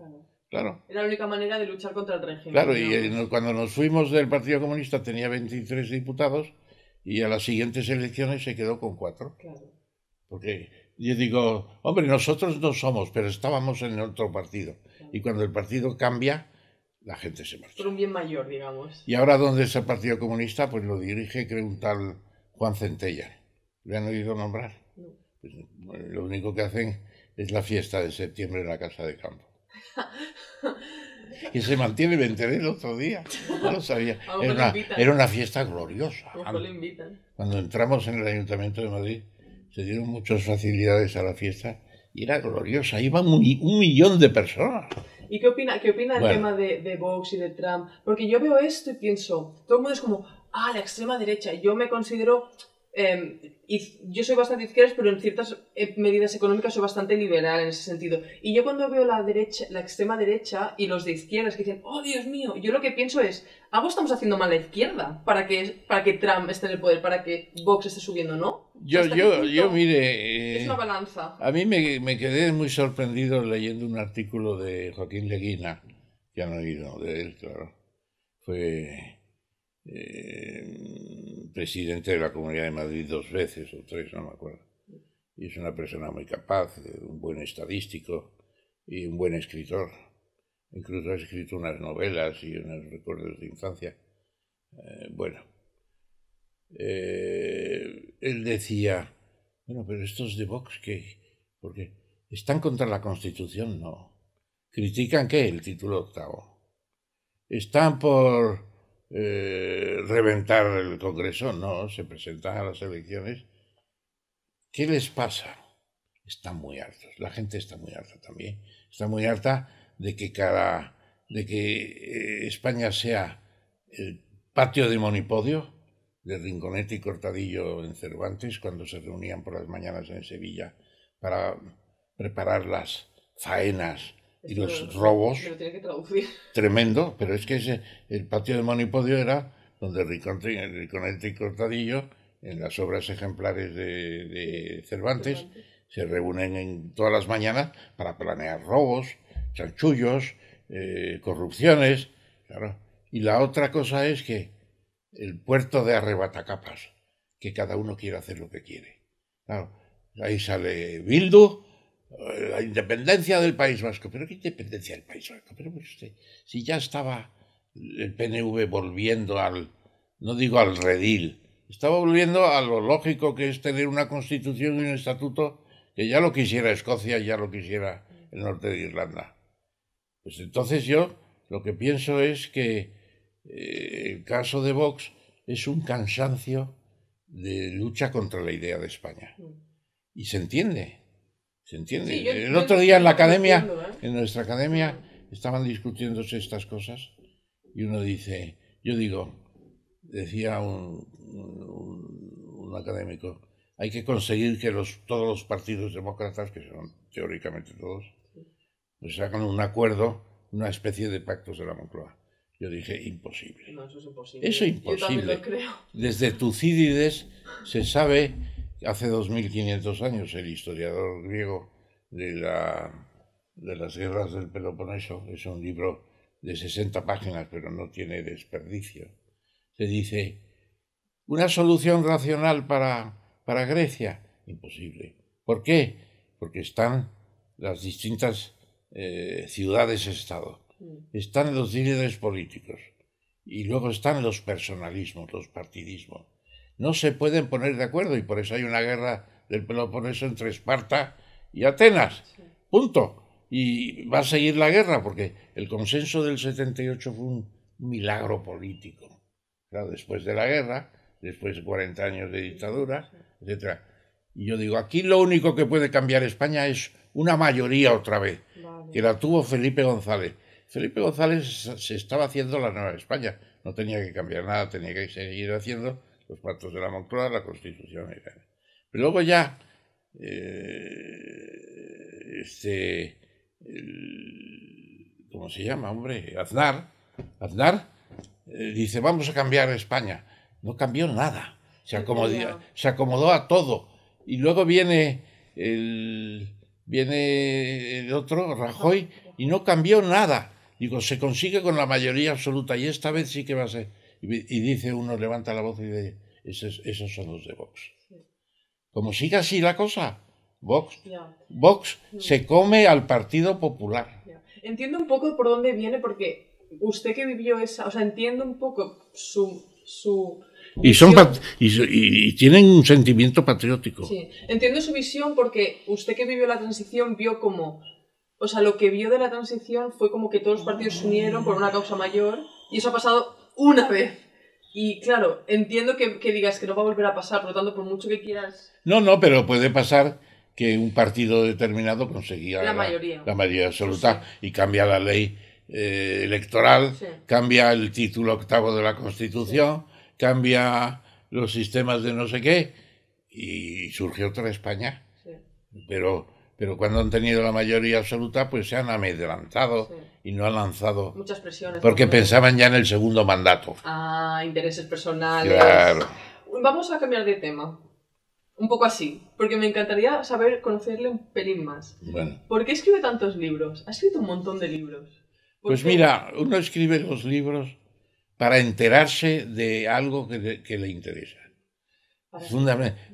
Claro. Era la única manera de luchar contra el régimen. Claro, y eh, cuando nos fuimos del Partido Comunista tenía 23 diputados y a las siguientes elecciones se quedó con cuatro. Claro. Porque yo digo, hombre, nosotros no somos, pero estábamos en otro partido. Y cuando el partido cambia, la gente se marcha. Por un bien mayor, digamos. Y ahora, ¿dónde es el Partido Comunista? Pues lo dirige, creo, un tal Juan Centella. ¿Le han oído nombrar? No. Pues, lo único que hacen es la fiesta de septiembre en la Casa de Campo. <laughs> y se mantiene, me enteré el otro día, no lo sabía. <laughs> Era una, era una, fiesta gloriosa. Cuando entramos en el Ayuntamiento de Madrid, se dieron muchas facilidades a la fiesta y era gloriosa, iba un, un millón de personas. ¿Y qué opina, qué opina el tema de, Vox y de Trump? Porque yo veo esto y pienso, todo el mundo es como, ah, la extrema derecha, yo me considero em, yo soy bastante izquierda, pero en ciertas eh, medidas económicas soy bastante liberal en ese sentido. Y yo cuando veo la derecha, la extrema derecha y los de izquierdas que dicen, oh Dios mío, yo lo que pienso es, algo estamos haciendo mal la izquierda para que, para que Trump esté en el poder, para que Vox esté subiendo, ¿no? Yo, yo, yo, mire. Eh, balanza. A mí me, quedé muy sorprendido leyendo un artículo de Joaquín Leguina, que han oído de él, claro. Fue eh, presidente de la Comunidad de Madrid dos veces o tres, no me acuerdo. Y es una persona muy capaz, un buen estadístico y un buen escritor. Incluso ha escrito unas novelas y unos recuerdos de infancia. Eh, bueno eh, él decía, bueno, pero estos de Vox, ¿qué? Porque están contra la Constitución, no. ¿Critican qué? El título octavo. ¿Están por eh, reventar el Congreso? No, se presentan a las elecciones. ¿Qué les pasa? Están muy hartos. La gente está muy alta también. Está muy alta de que cada de que eh, España sea el patio de monipodio de Rinconete y Cortadillo en Cervantes, cuando se reunían por las mañanas en Sevilla para preparar las faenas y los robos. Tremendo, pero es que ese, el patio de Monipodio era donde Rinconete y Cortadillo, en las obras ejemplares de, Cervantes, se reúnen en todas las mañanas para planear robos, chanchullos, eh, corrupciones. Y la otra cosa es que el puerto de arrebatacapas, que cada uno quiere hacer lo que quiere. Claro, ahí sale Bildu, eh, la independencia del País Vasco. ¿Pero qué independencia del País Vasco? Pero pues, si ya estaba el PNV volviendo al, no digo al redil, estaba volviendo a lo lógico que es tener una constitución y un estatuto que ya lo quisiera Escocia, ya lo quisiera el norte de Irlanda. Pues entonces yo lo que pienso es que eh, el caso de Vox es un cansancio de lucha contra la idea de España. Mm. Y se entiende, se entiende. el otro día en la academia, ¿eh? en nuestra academia, mm. estaban discutiéndose estas cosas y uno dice, yo digo, decía un, académico, hay que conseguir que los, todos los partidos demócratas, que son teóricamente todos, pues hagan un acuerdo, una especie de pactos de la Moncloa. Yo dije, imposible. eso es imposible. lo creo. Desde Tucídides se sabe, hace 2500 años, el historiador griego de, la, de las guerras del Peloponeso, es un libro de 60 páginas, pero no tiene desperdicio, se dice, una solución racional para, para Grecia, imposible. ¿Por qué? Porque están las distintas eh, ciudades-estado Mm. están los líderes políticos y luego están los personalismos, los partidismos. No se pueden poner de acuerdo y por eso hay una guerra del Peloponeso entre Esparta y Atenas. Punto. Y va a seguir la guerra porque el consenso del 78 fue un milagro político. después de la guerra, después de 40 años de dictadura, etc. Y yo digo, aquí lo único que puede cambiar España es una mayoría otra vez, que la tuvo Felipe González Felipe González se estaba haciendo la Nueva España, no tenía que cambiar nada, tenía que seguir haciendo los pactos de la Moncloa, la Constitución Pero luego ya, eh, este, ¿cómo se llama, hombre? Aznar, Aznar eh, dice, vamos a cambiar España. No cambió nada, se acomodó, se acomodó a todo. Y luego viene viene el otro, Rajoy, y no cambió nada. Digo, se consigue con la mayoría absoluta y esta vez sí que va a ser. Y, dice uno, levanta la voz y dice, esos, son los de Vox. Como sigue así la cosa, Vox, Vox mm. se come al Partido Popular. Entiendo un poco por dónde viene, porque usted que vivió esa, o sea, entiendo un poco su... y, son y, tienen un sentimiento patriótico. Sí, entiendo su visión porque usted que vivió la transición vio como o sea, lo que vio de la transición fue como que todos los partidos se unieron por una causa mayor y eso ha pasado una vez. Y claro, entiendo que, digas que no va a volver a pasar, por lo tanto, por mucho que quieras... No, no, pero puede pasar que un partido determinado conseguía la, mayoría, la mayoría absoluta y cambia la ley eh, electoral, cambia el título octavo de la Constitución, cambia los sistemas de no sé qué y surge otra España. Pero pero cuando han tenido la mayoría absoluta, pues se han amedrentado y no han lanzado. Muchas presiones. Porque pensaban ya en el segundo mandato. Ah, intereses personales. Claro. Vamos a cambiar de tema. Un poco así, porque me encantaría saber conocerle un pelín más. Bueno. ¿Por qué escribe tantos libros? Ha escrito un montón de libros. Pues mira, uno escribe los libros para enterarse de algo que le interesa.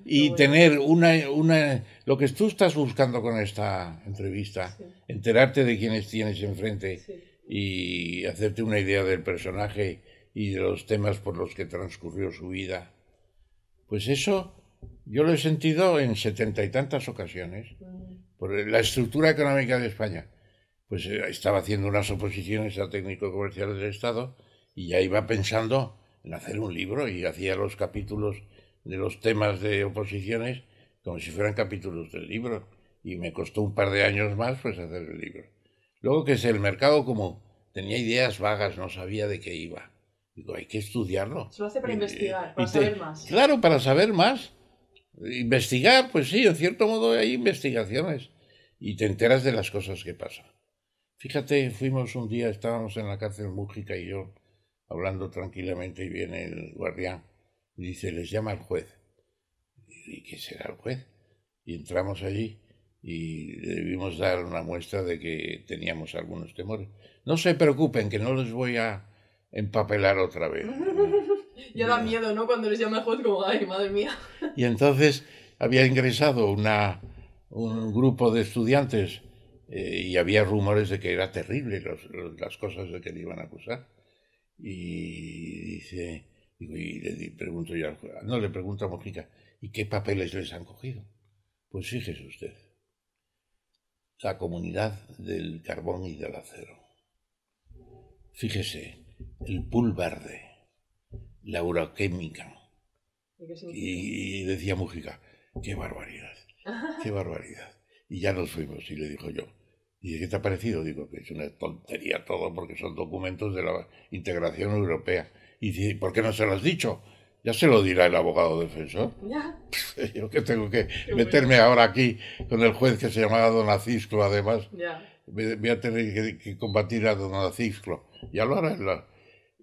Y tener una, lo que tú estás buscando con esta entrevista, enterarte de quienes tienes enfrente y hacerte una idea del personaje y de los temas por los que transcurrió su vida. Pues eso yo lo he sentido en setenta y tantas ocasiones, mm. por la estructura económica de España. Pues eh, estaba haciendo unas oposiciones a técnico comercial del Estado y ya iba pensando en hacer un libro y hacía los capítulos de los temas de oposiciones como si fueran capítulos del libro y me costó un par de años más pues hacer el libro. Luego que es el mercado como tenía ideas vagas, no sabía de qué iba. Digo, hay que estudiarlo. Se lo hace para investigar, para saber más. Claro, para saber más. Investigar, pues sí, en cierto modo hay investigaciones y te enteras de las cosas que pasan. Fíjate, fuimos un día, estábamos en la cárcel Mújica y yo, hablando tranquilamente y viene el guardián Dice, les llama el juez. ¿Y qué será el juez? Y entramos allí y debimos dar una muestra de que teníamos algunos temores. No se preocupen, que no los voy a empapelar otra vez. <laughs> ya da miedo, ¿no? Cuando les llama el juez, como, ay, madre mía. <laughs> y entonces había ingresado una, un grupo de estudiantes eh, y había rumores de que era terrible las cosas de que le iban a acusar. Y dice, y le pregunto yo no le pregunto a Mujica, ¿y qué papeles les han cogido? Pues fíjese usted, la comunidad del carbón y del acero. Fíjese, el pool verde, la uroquímica. Y, decía Mujica, qué barbaridad, qué <laughs> barbaridad. Y ya nos fuimos, y le dijo yo, ¿Y qué te ha parecido? Digo que es una tontería todo porque son documentos de la integración europea. Y ¿por qué no se lo has dicho? Ya se lo dirá el abogado defensor. Ya. <laughs> yo que tengo que meterme ahora aquí con el juez que se llamaba Don Acisclo, además. Ya. Voy a tener que, combatir a Don Acisclo. Ya lo hará.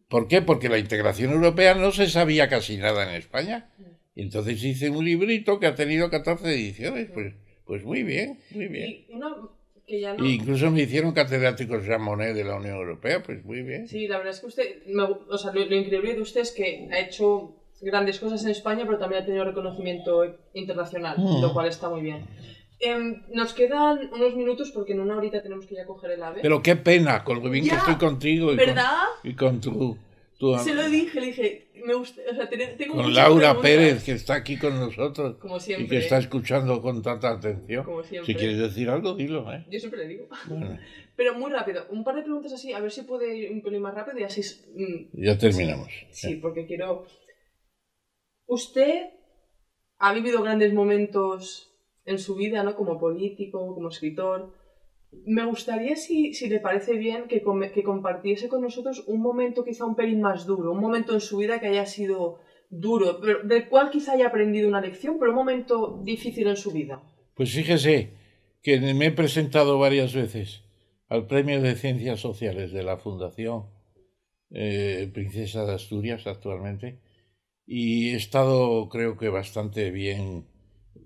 ¿Por qué? Porque la integración europea no se sabía casi nada en España. Mm. Entonces hice un librito que ha tenido 14 ediciones. Pues, pues muy bien, muy bien. Incluso me hicieron catedrático Jean Monnet de la Unión Europea, pues muy bien. Sí, la verdad es que usted, o sea, lo, increíble de usted es que ha hecho grandes cosas en España, pero también ha tenido reconocimiento internacional, mm. lo cual está muy bien. Em, nos quedan unos minutos porque en una horita tenemos que ya coger el ave. Pero qué pena, con lo bien que estoy contigo y y con tu, Se lo dije, le dije, me con Laura Pérez, que está aquí con nosotros y que está escuchando con tanta atención. si quieres decir algo, dilo. ¿eh? Yo siempre le digo. <laughs> Pero muy rápido, un par de preguntas así, a ver si puede ir un pelín más rápido y así... Mm. ya terminamos. sí porque quiero... Usted ha vivido grandes momentos en su vida, ¿no? Como político, como escritor. Me gustaría, si, le parece bien, que, compartiese con nosotros un momento quizá un pelín más duro, un momento en su vida que haya sido duro, del cual quizá haya aprendido una lección, pero un momento difícil en su vida. Pues fíjese que me he presentado varias veces al Premio de Ciencias Sociales de la Fundación eh, Princesa de Asturias actualmente y he estado creo que bastante bien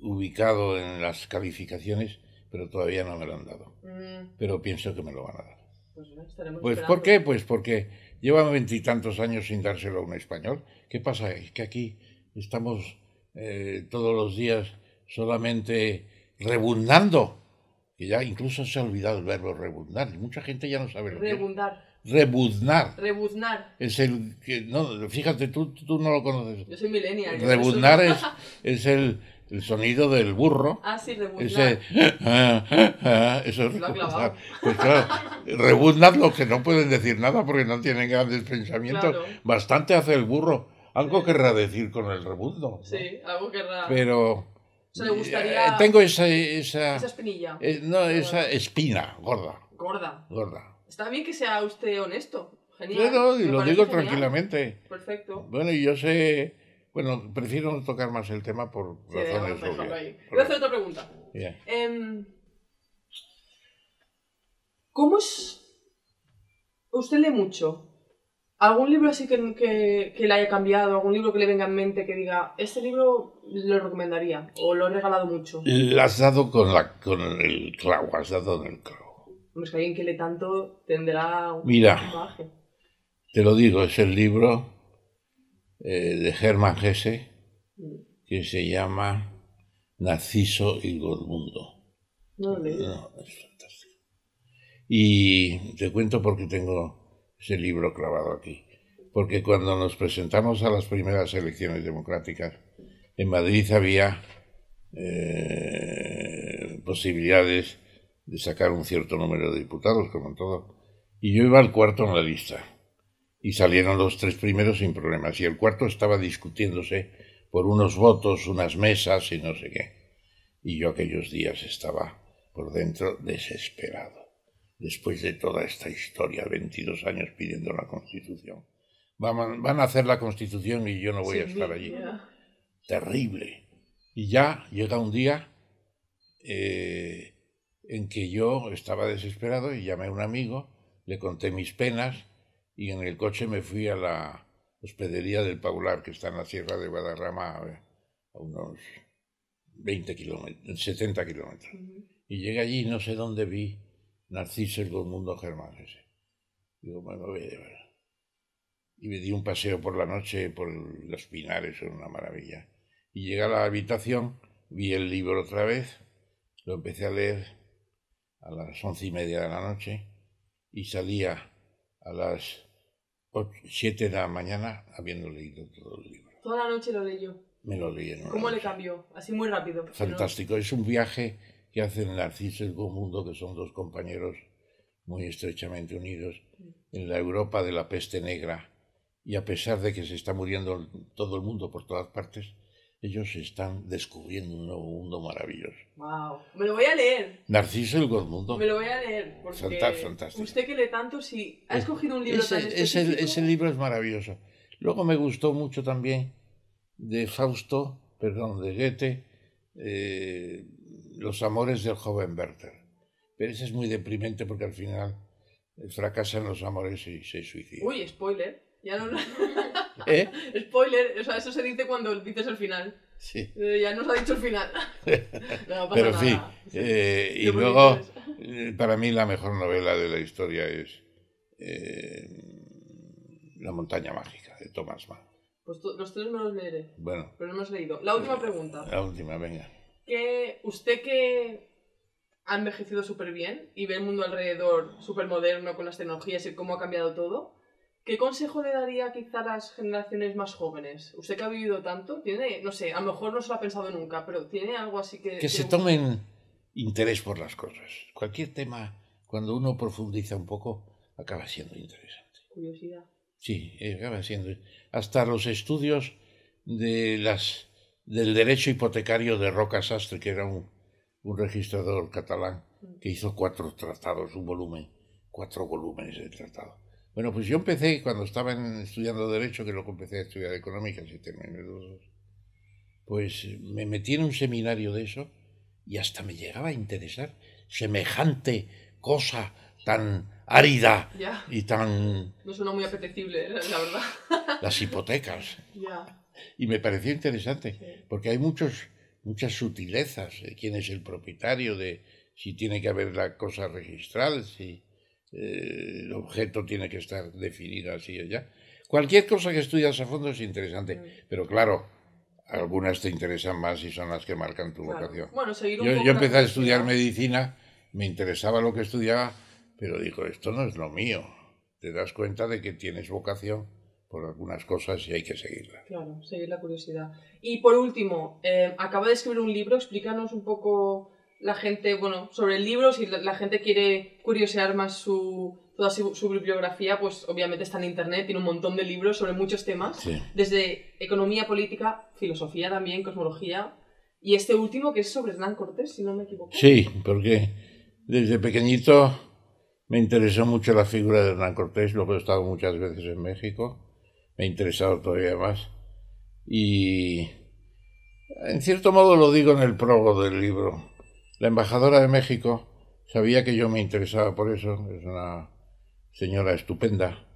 ubicado en las calificaciones pero todavía no me lo han dado. Mm. Pero pienso que me lo van a dar. Pues, pues ¿por qué? Pues porque llevan veintitantos años sin dárselo a un español. ¿Qué pasa? Es que aquí estamos eh, todos los días solamente rebundando, que ya incluso se ha olvidado el verbo rebundar. y mucha gente ya no sabe lo que es. Rebuznar. Rebuznar. Es el que, no, fíjate, tú, tú no lo conoces. Yo soy millennial. Rebuznar es, es el el sonido del burro. Ah, sí, rebuznar. Ese, <laughs> eso es, pues lo que no pueden decir nada porque no tienen grandes pensamientos. Bastante hace el burro. Algo que querrá decir con el rebuzno. Sí, algo querrá. Pero... le gustaría... Eh, tengo esa... Esa, espinilla. Eh, no, esa espina gorda. Gorda. Gorda. Está bien que sea usted honesto. Genial. y lo digo tranquilamente. Perfecto. Bueno, y yo sé bueno, prefiero no tocar más el tema por razones pues, obvias. Voy a hacer otra pregunta. Em, ¿Cómo es...? Usted lee mucho. ¿Algún libro así que, que, le haya cambiado? ¿Algún libro que le venga en mente que diga, este libro lo recomendaría o lo he regalado mucho? Lo has dado con, la, con el clavo, has dado en el clavo. Hombre, alguien que lee tanto tendrá un Mira, te lo digo, es el libro eh, de Germán Gese mm. que se llama Narciso y Gormundo. No, es fantástico. Y te cuento porque tengo ese libro clavado aquí. Porque cuando nos presentamos a las primeras elecciones democráticas, en Madrid había eh, posibilidades de sacar un cierto número de diputados, como en todo. Y yo iba al cuarto en la lista y salieron los tres primeros sin problemas. Y el cuarto estaba discutiéndose por unos votos, unas mesas y no sé qué. Y yo aquellos días estaba por dentro desesperado, después de toda esta historia, 22 años pidiendo la constitución. Van, van a hacer la constitución y yo no voy a estar allí. Terrible. Y ya llega un día eh, en que yo estaba desesperado y llamé a un amigo, le conté mis penas y en el coche me fui a la hospedería del Paular, que está en la Sierra de Guadarrama, a unos 20 kilómetros, 70 kilómetros. Y llegué allí no sé dónde vi Narciso el Gormundo Germán Digo, bueno, Y me di un paseo por la noche por los pinares, era una maravilla. Y llegué a la habitación, vi el libro otra vez, lo empecé a leer a las once y media de la noche y salía a las 7 de la mañana habiendo leído todo el libro. Toda la noche lo leyó. Me lo leí en ¿Cómo le cambió? Así muy rápido. Fantástico. Es un viaje que hacen Narciso y Mundo, que son dos compañeros muy estrechamente unidos, mm. en la Europa de la peste negra. Y a pesar de que se está muriendo todo el mundo por todas partes, ellos están descubriendo un nuevo mundo maravilloso. ¡Wow! Me lo voy a leer. Narciso el Gormundo. Me lo voy a leer. Porque fantástico, Usted que lee tanto, si ha escogido un libro ese, tan Ese, libro es maravilloso. Luego me gustó mucho también de Fausto, perdón, de Goethe, eh, Los amores del joven Werther. Pero ese es muy deprimente porque al final eh, fracasan los amores y se suicida. Uy, spoiler. Ya no... <laughs> ¿Eh? Spoiler, o sea, eso se dice cuando dices el final. Sí. Eh, ya nos ha dicho el final. <laughs> Pero sí. Eh, y luego, eh, para mí la mejor novela de la historia es La montaña mágica, de Thomas Mann. Pues los tres me los leeré. Bueno. Pero no hemos leído. La última pregunta. La última, venga. Que usted que ha envejecido súper bien y ve el mundo alrededor súper moderno con las tecnologías y cómo ha cambiado todo, ¿Qué consejo le daría quizá a las generaciones más jóvenes? Usted que ha vivido tanto, tiene, no sé, a lo mejor no se lo ha pensado nunca, pero tiene algo así que... Que se tomen interés por las cosas. Cualquier tema, cuando uno profundiza un poco, acaba siendo interesante. Curiosidad. Sí, acaba siendo. Hasta los estudios de las, del derecho hipotecario de Roca Sastre, que era un, registrador catalán, mm. que hizo cuatro tratados, un volumen, cuatro volúmenes de tratado bueno, pues yo empecé cuando estaba estudiando Derecho, que que empecé a estudiar Económica, y terminé Pues me metí en un seminario de eso y hasta me llegaba a interesar semejante cosa tan árida y tan... No suena muy apetecible, ¿eh? la verdad. <laughs> Las hipotecas. Y me pareció interesante, porque hay muchos, muchas sutilezas, quién es el propietario, de si tiene que haber la cosa registral, si eh, el objeto tiene que estar definido así o ya. Cualquier cosa que estudias a fondo es interesante, mm. pero claro, algunas te interesan más y son las que marcan tu vocación. yo, empecé a estudiar medicina, me interesaba lo que estudiaba, pero digo, esto no es lo mío. Te das cuenta de que tienes vocación por algunas cosas y hay que seguirla. Claro, seguir la curiosidad. Y por último, eh, acaba de escribir un libro, explícanos un poco la gente, bueno, sobre el libro, si la, gente quiere curiosear más su, toda su, bibliografía, pues obviamente está en internet, tiene un montón de libros sobre muchos temas, desde economía política, filosofía también, cosmología, y este último que es sobre Hernán Cortés, si no me equivoco. Sí, porque desde pequeñito me interesó mucho la figura de Hernán Cortés, lo he estado muchas veces en México, me ha interesado todavía más. Y en cierto modo lo digo en el prólogo del libro la embajadora de México sabía que yo me interesaba por eso, es una señora estupenda.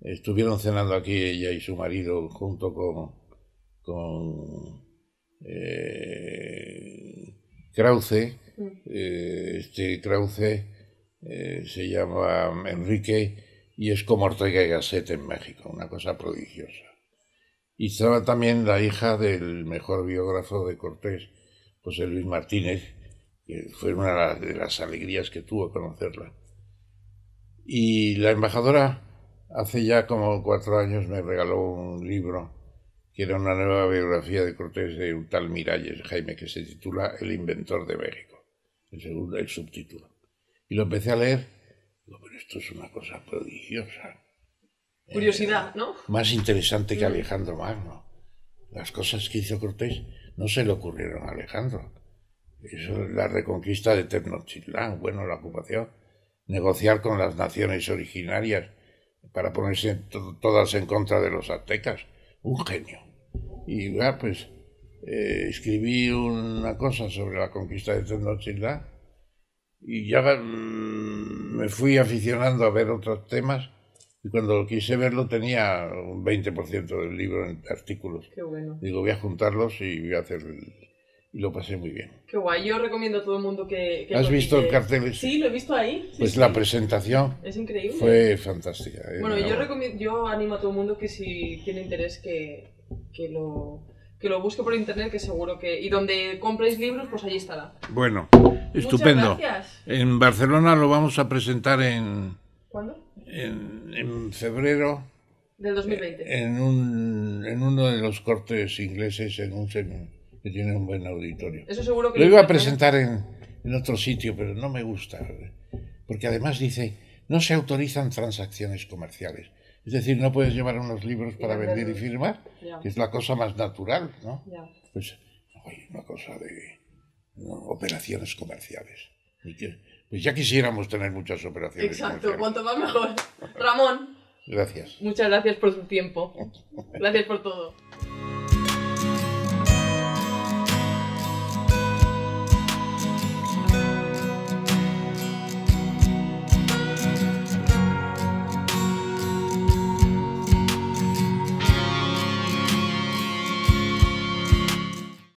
Estuvieron cenando aquí ella y su marido junto con, con eh, Krause. Mm. Eh, este Krause eh, se llama Enrique y es como Ortega y Gasset en México, una cosa prodigiosa. Y estaba también la hija del mejor biógrafo de Cortés, José Luis Martínez, fue una de las alegrías que tuvo conocerla. Y la embajadora hace ya como cuatro años me regaló un libro que era una nueva biografía de Cortés de un tal Miralles Jaime que se titula El inventor de México, el, segundo, el subtítulo. Y lo empecé a leer, digo, pero esto es una cosa prodigiosa. Curiosidad, ¿no? Eh, más interesante que mm. Alejandro Magno. Las cosas que hizo Cortés no se le ocurrieron a Alejandro eso es la reconquista de Tenochtitlán, bueno, la ocupación. Negociar con las naciones originarias para ponerse todas en contra de los aztecas. Un genio. Y ah, pues eh, escribí una cosa sobre la conquista de Tenochtitlán y ya mm, me fui aficionando a ver otros temas y cuando quise verlo tenía un 20% del libro en artículos. Qué bueno. Digo, voy a juntarlos y voy a hacer el, y lo pasé muy bien. Qué guay, yo recomiendo a todo el mundo que... ¿Has visto el cartel? Sí, lo he visto ahí. pues la presentación es increíble. fue fantástica. ¿eh? Bueno, yo, recomiendo, yo animo a todo el mundo que si tiene interés que, lo... Que busque por internet, que seguro que. Y donde compréis libros, pues allí estará. Bueno, estupendo. gracias. En Barcelona lo vamos a presentar en. ¿Cuándo? En, febrero. Del 2020. En, un, en uno de los cortes ingleses, en un seminario que tiene un buen auditorio. seguro lo iba a presentar en, otro sitio, pero no me gusta, porque además dice, no se autorizan transacciones comerciales. Es decir, no puedes llevar unos libros para vender y firmar, que es la cosa más natural, ¿no? Pues, una cosa de operaciones comerciales. Y que, pues ya quisiéramos tener muchas operaciones. comerciales. Exacto, cuanto más mejor. Ramón. Gracias. Muchas gracias por su tiempo. Gracias por todo.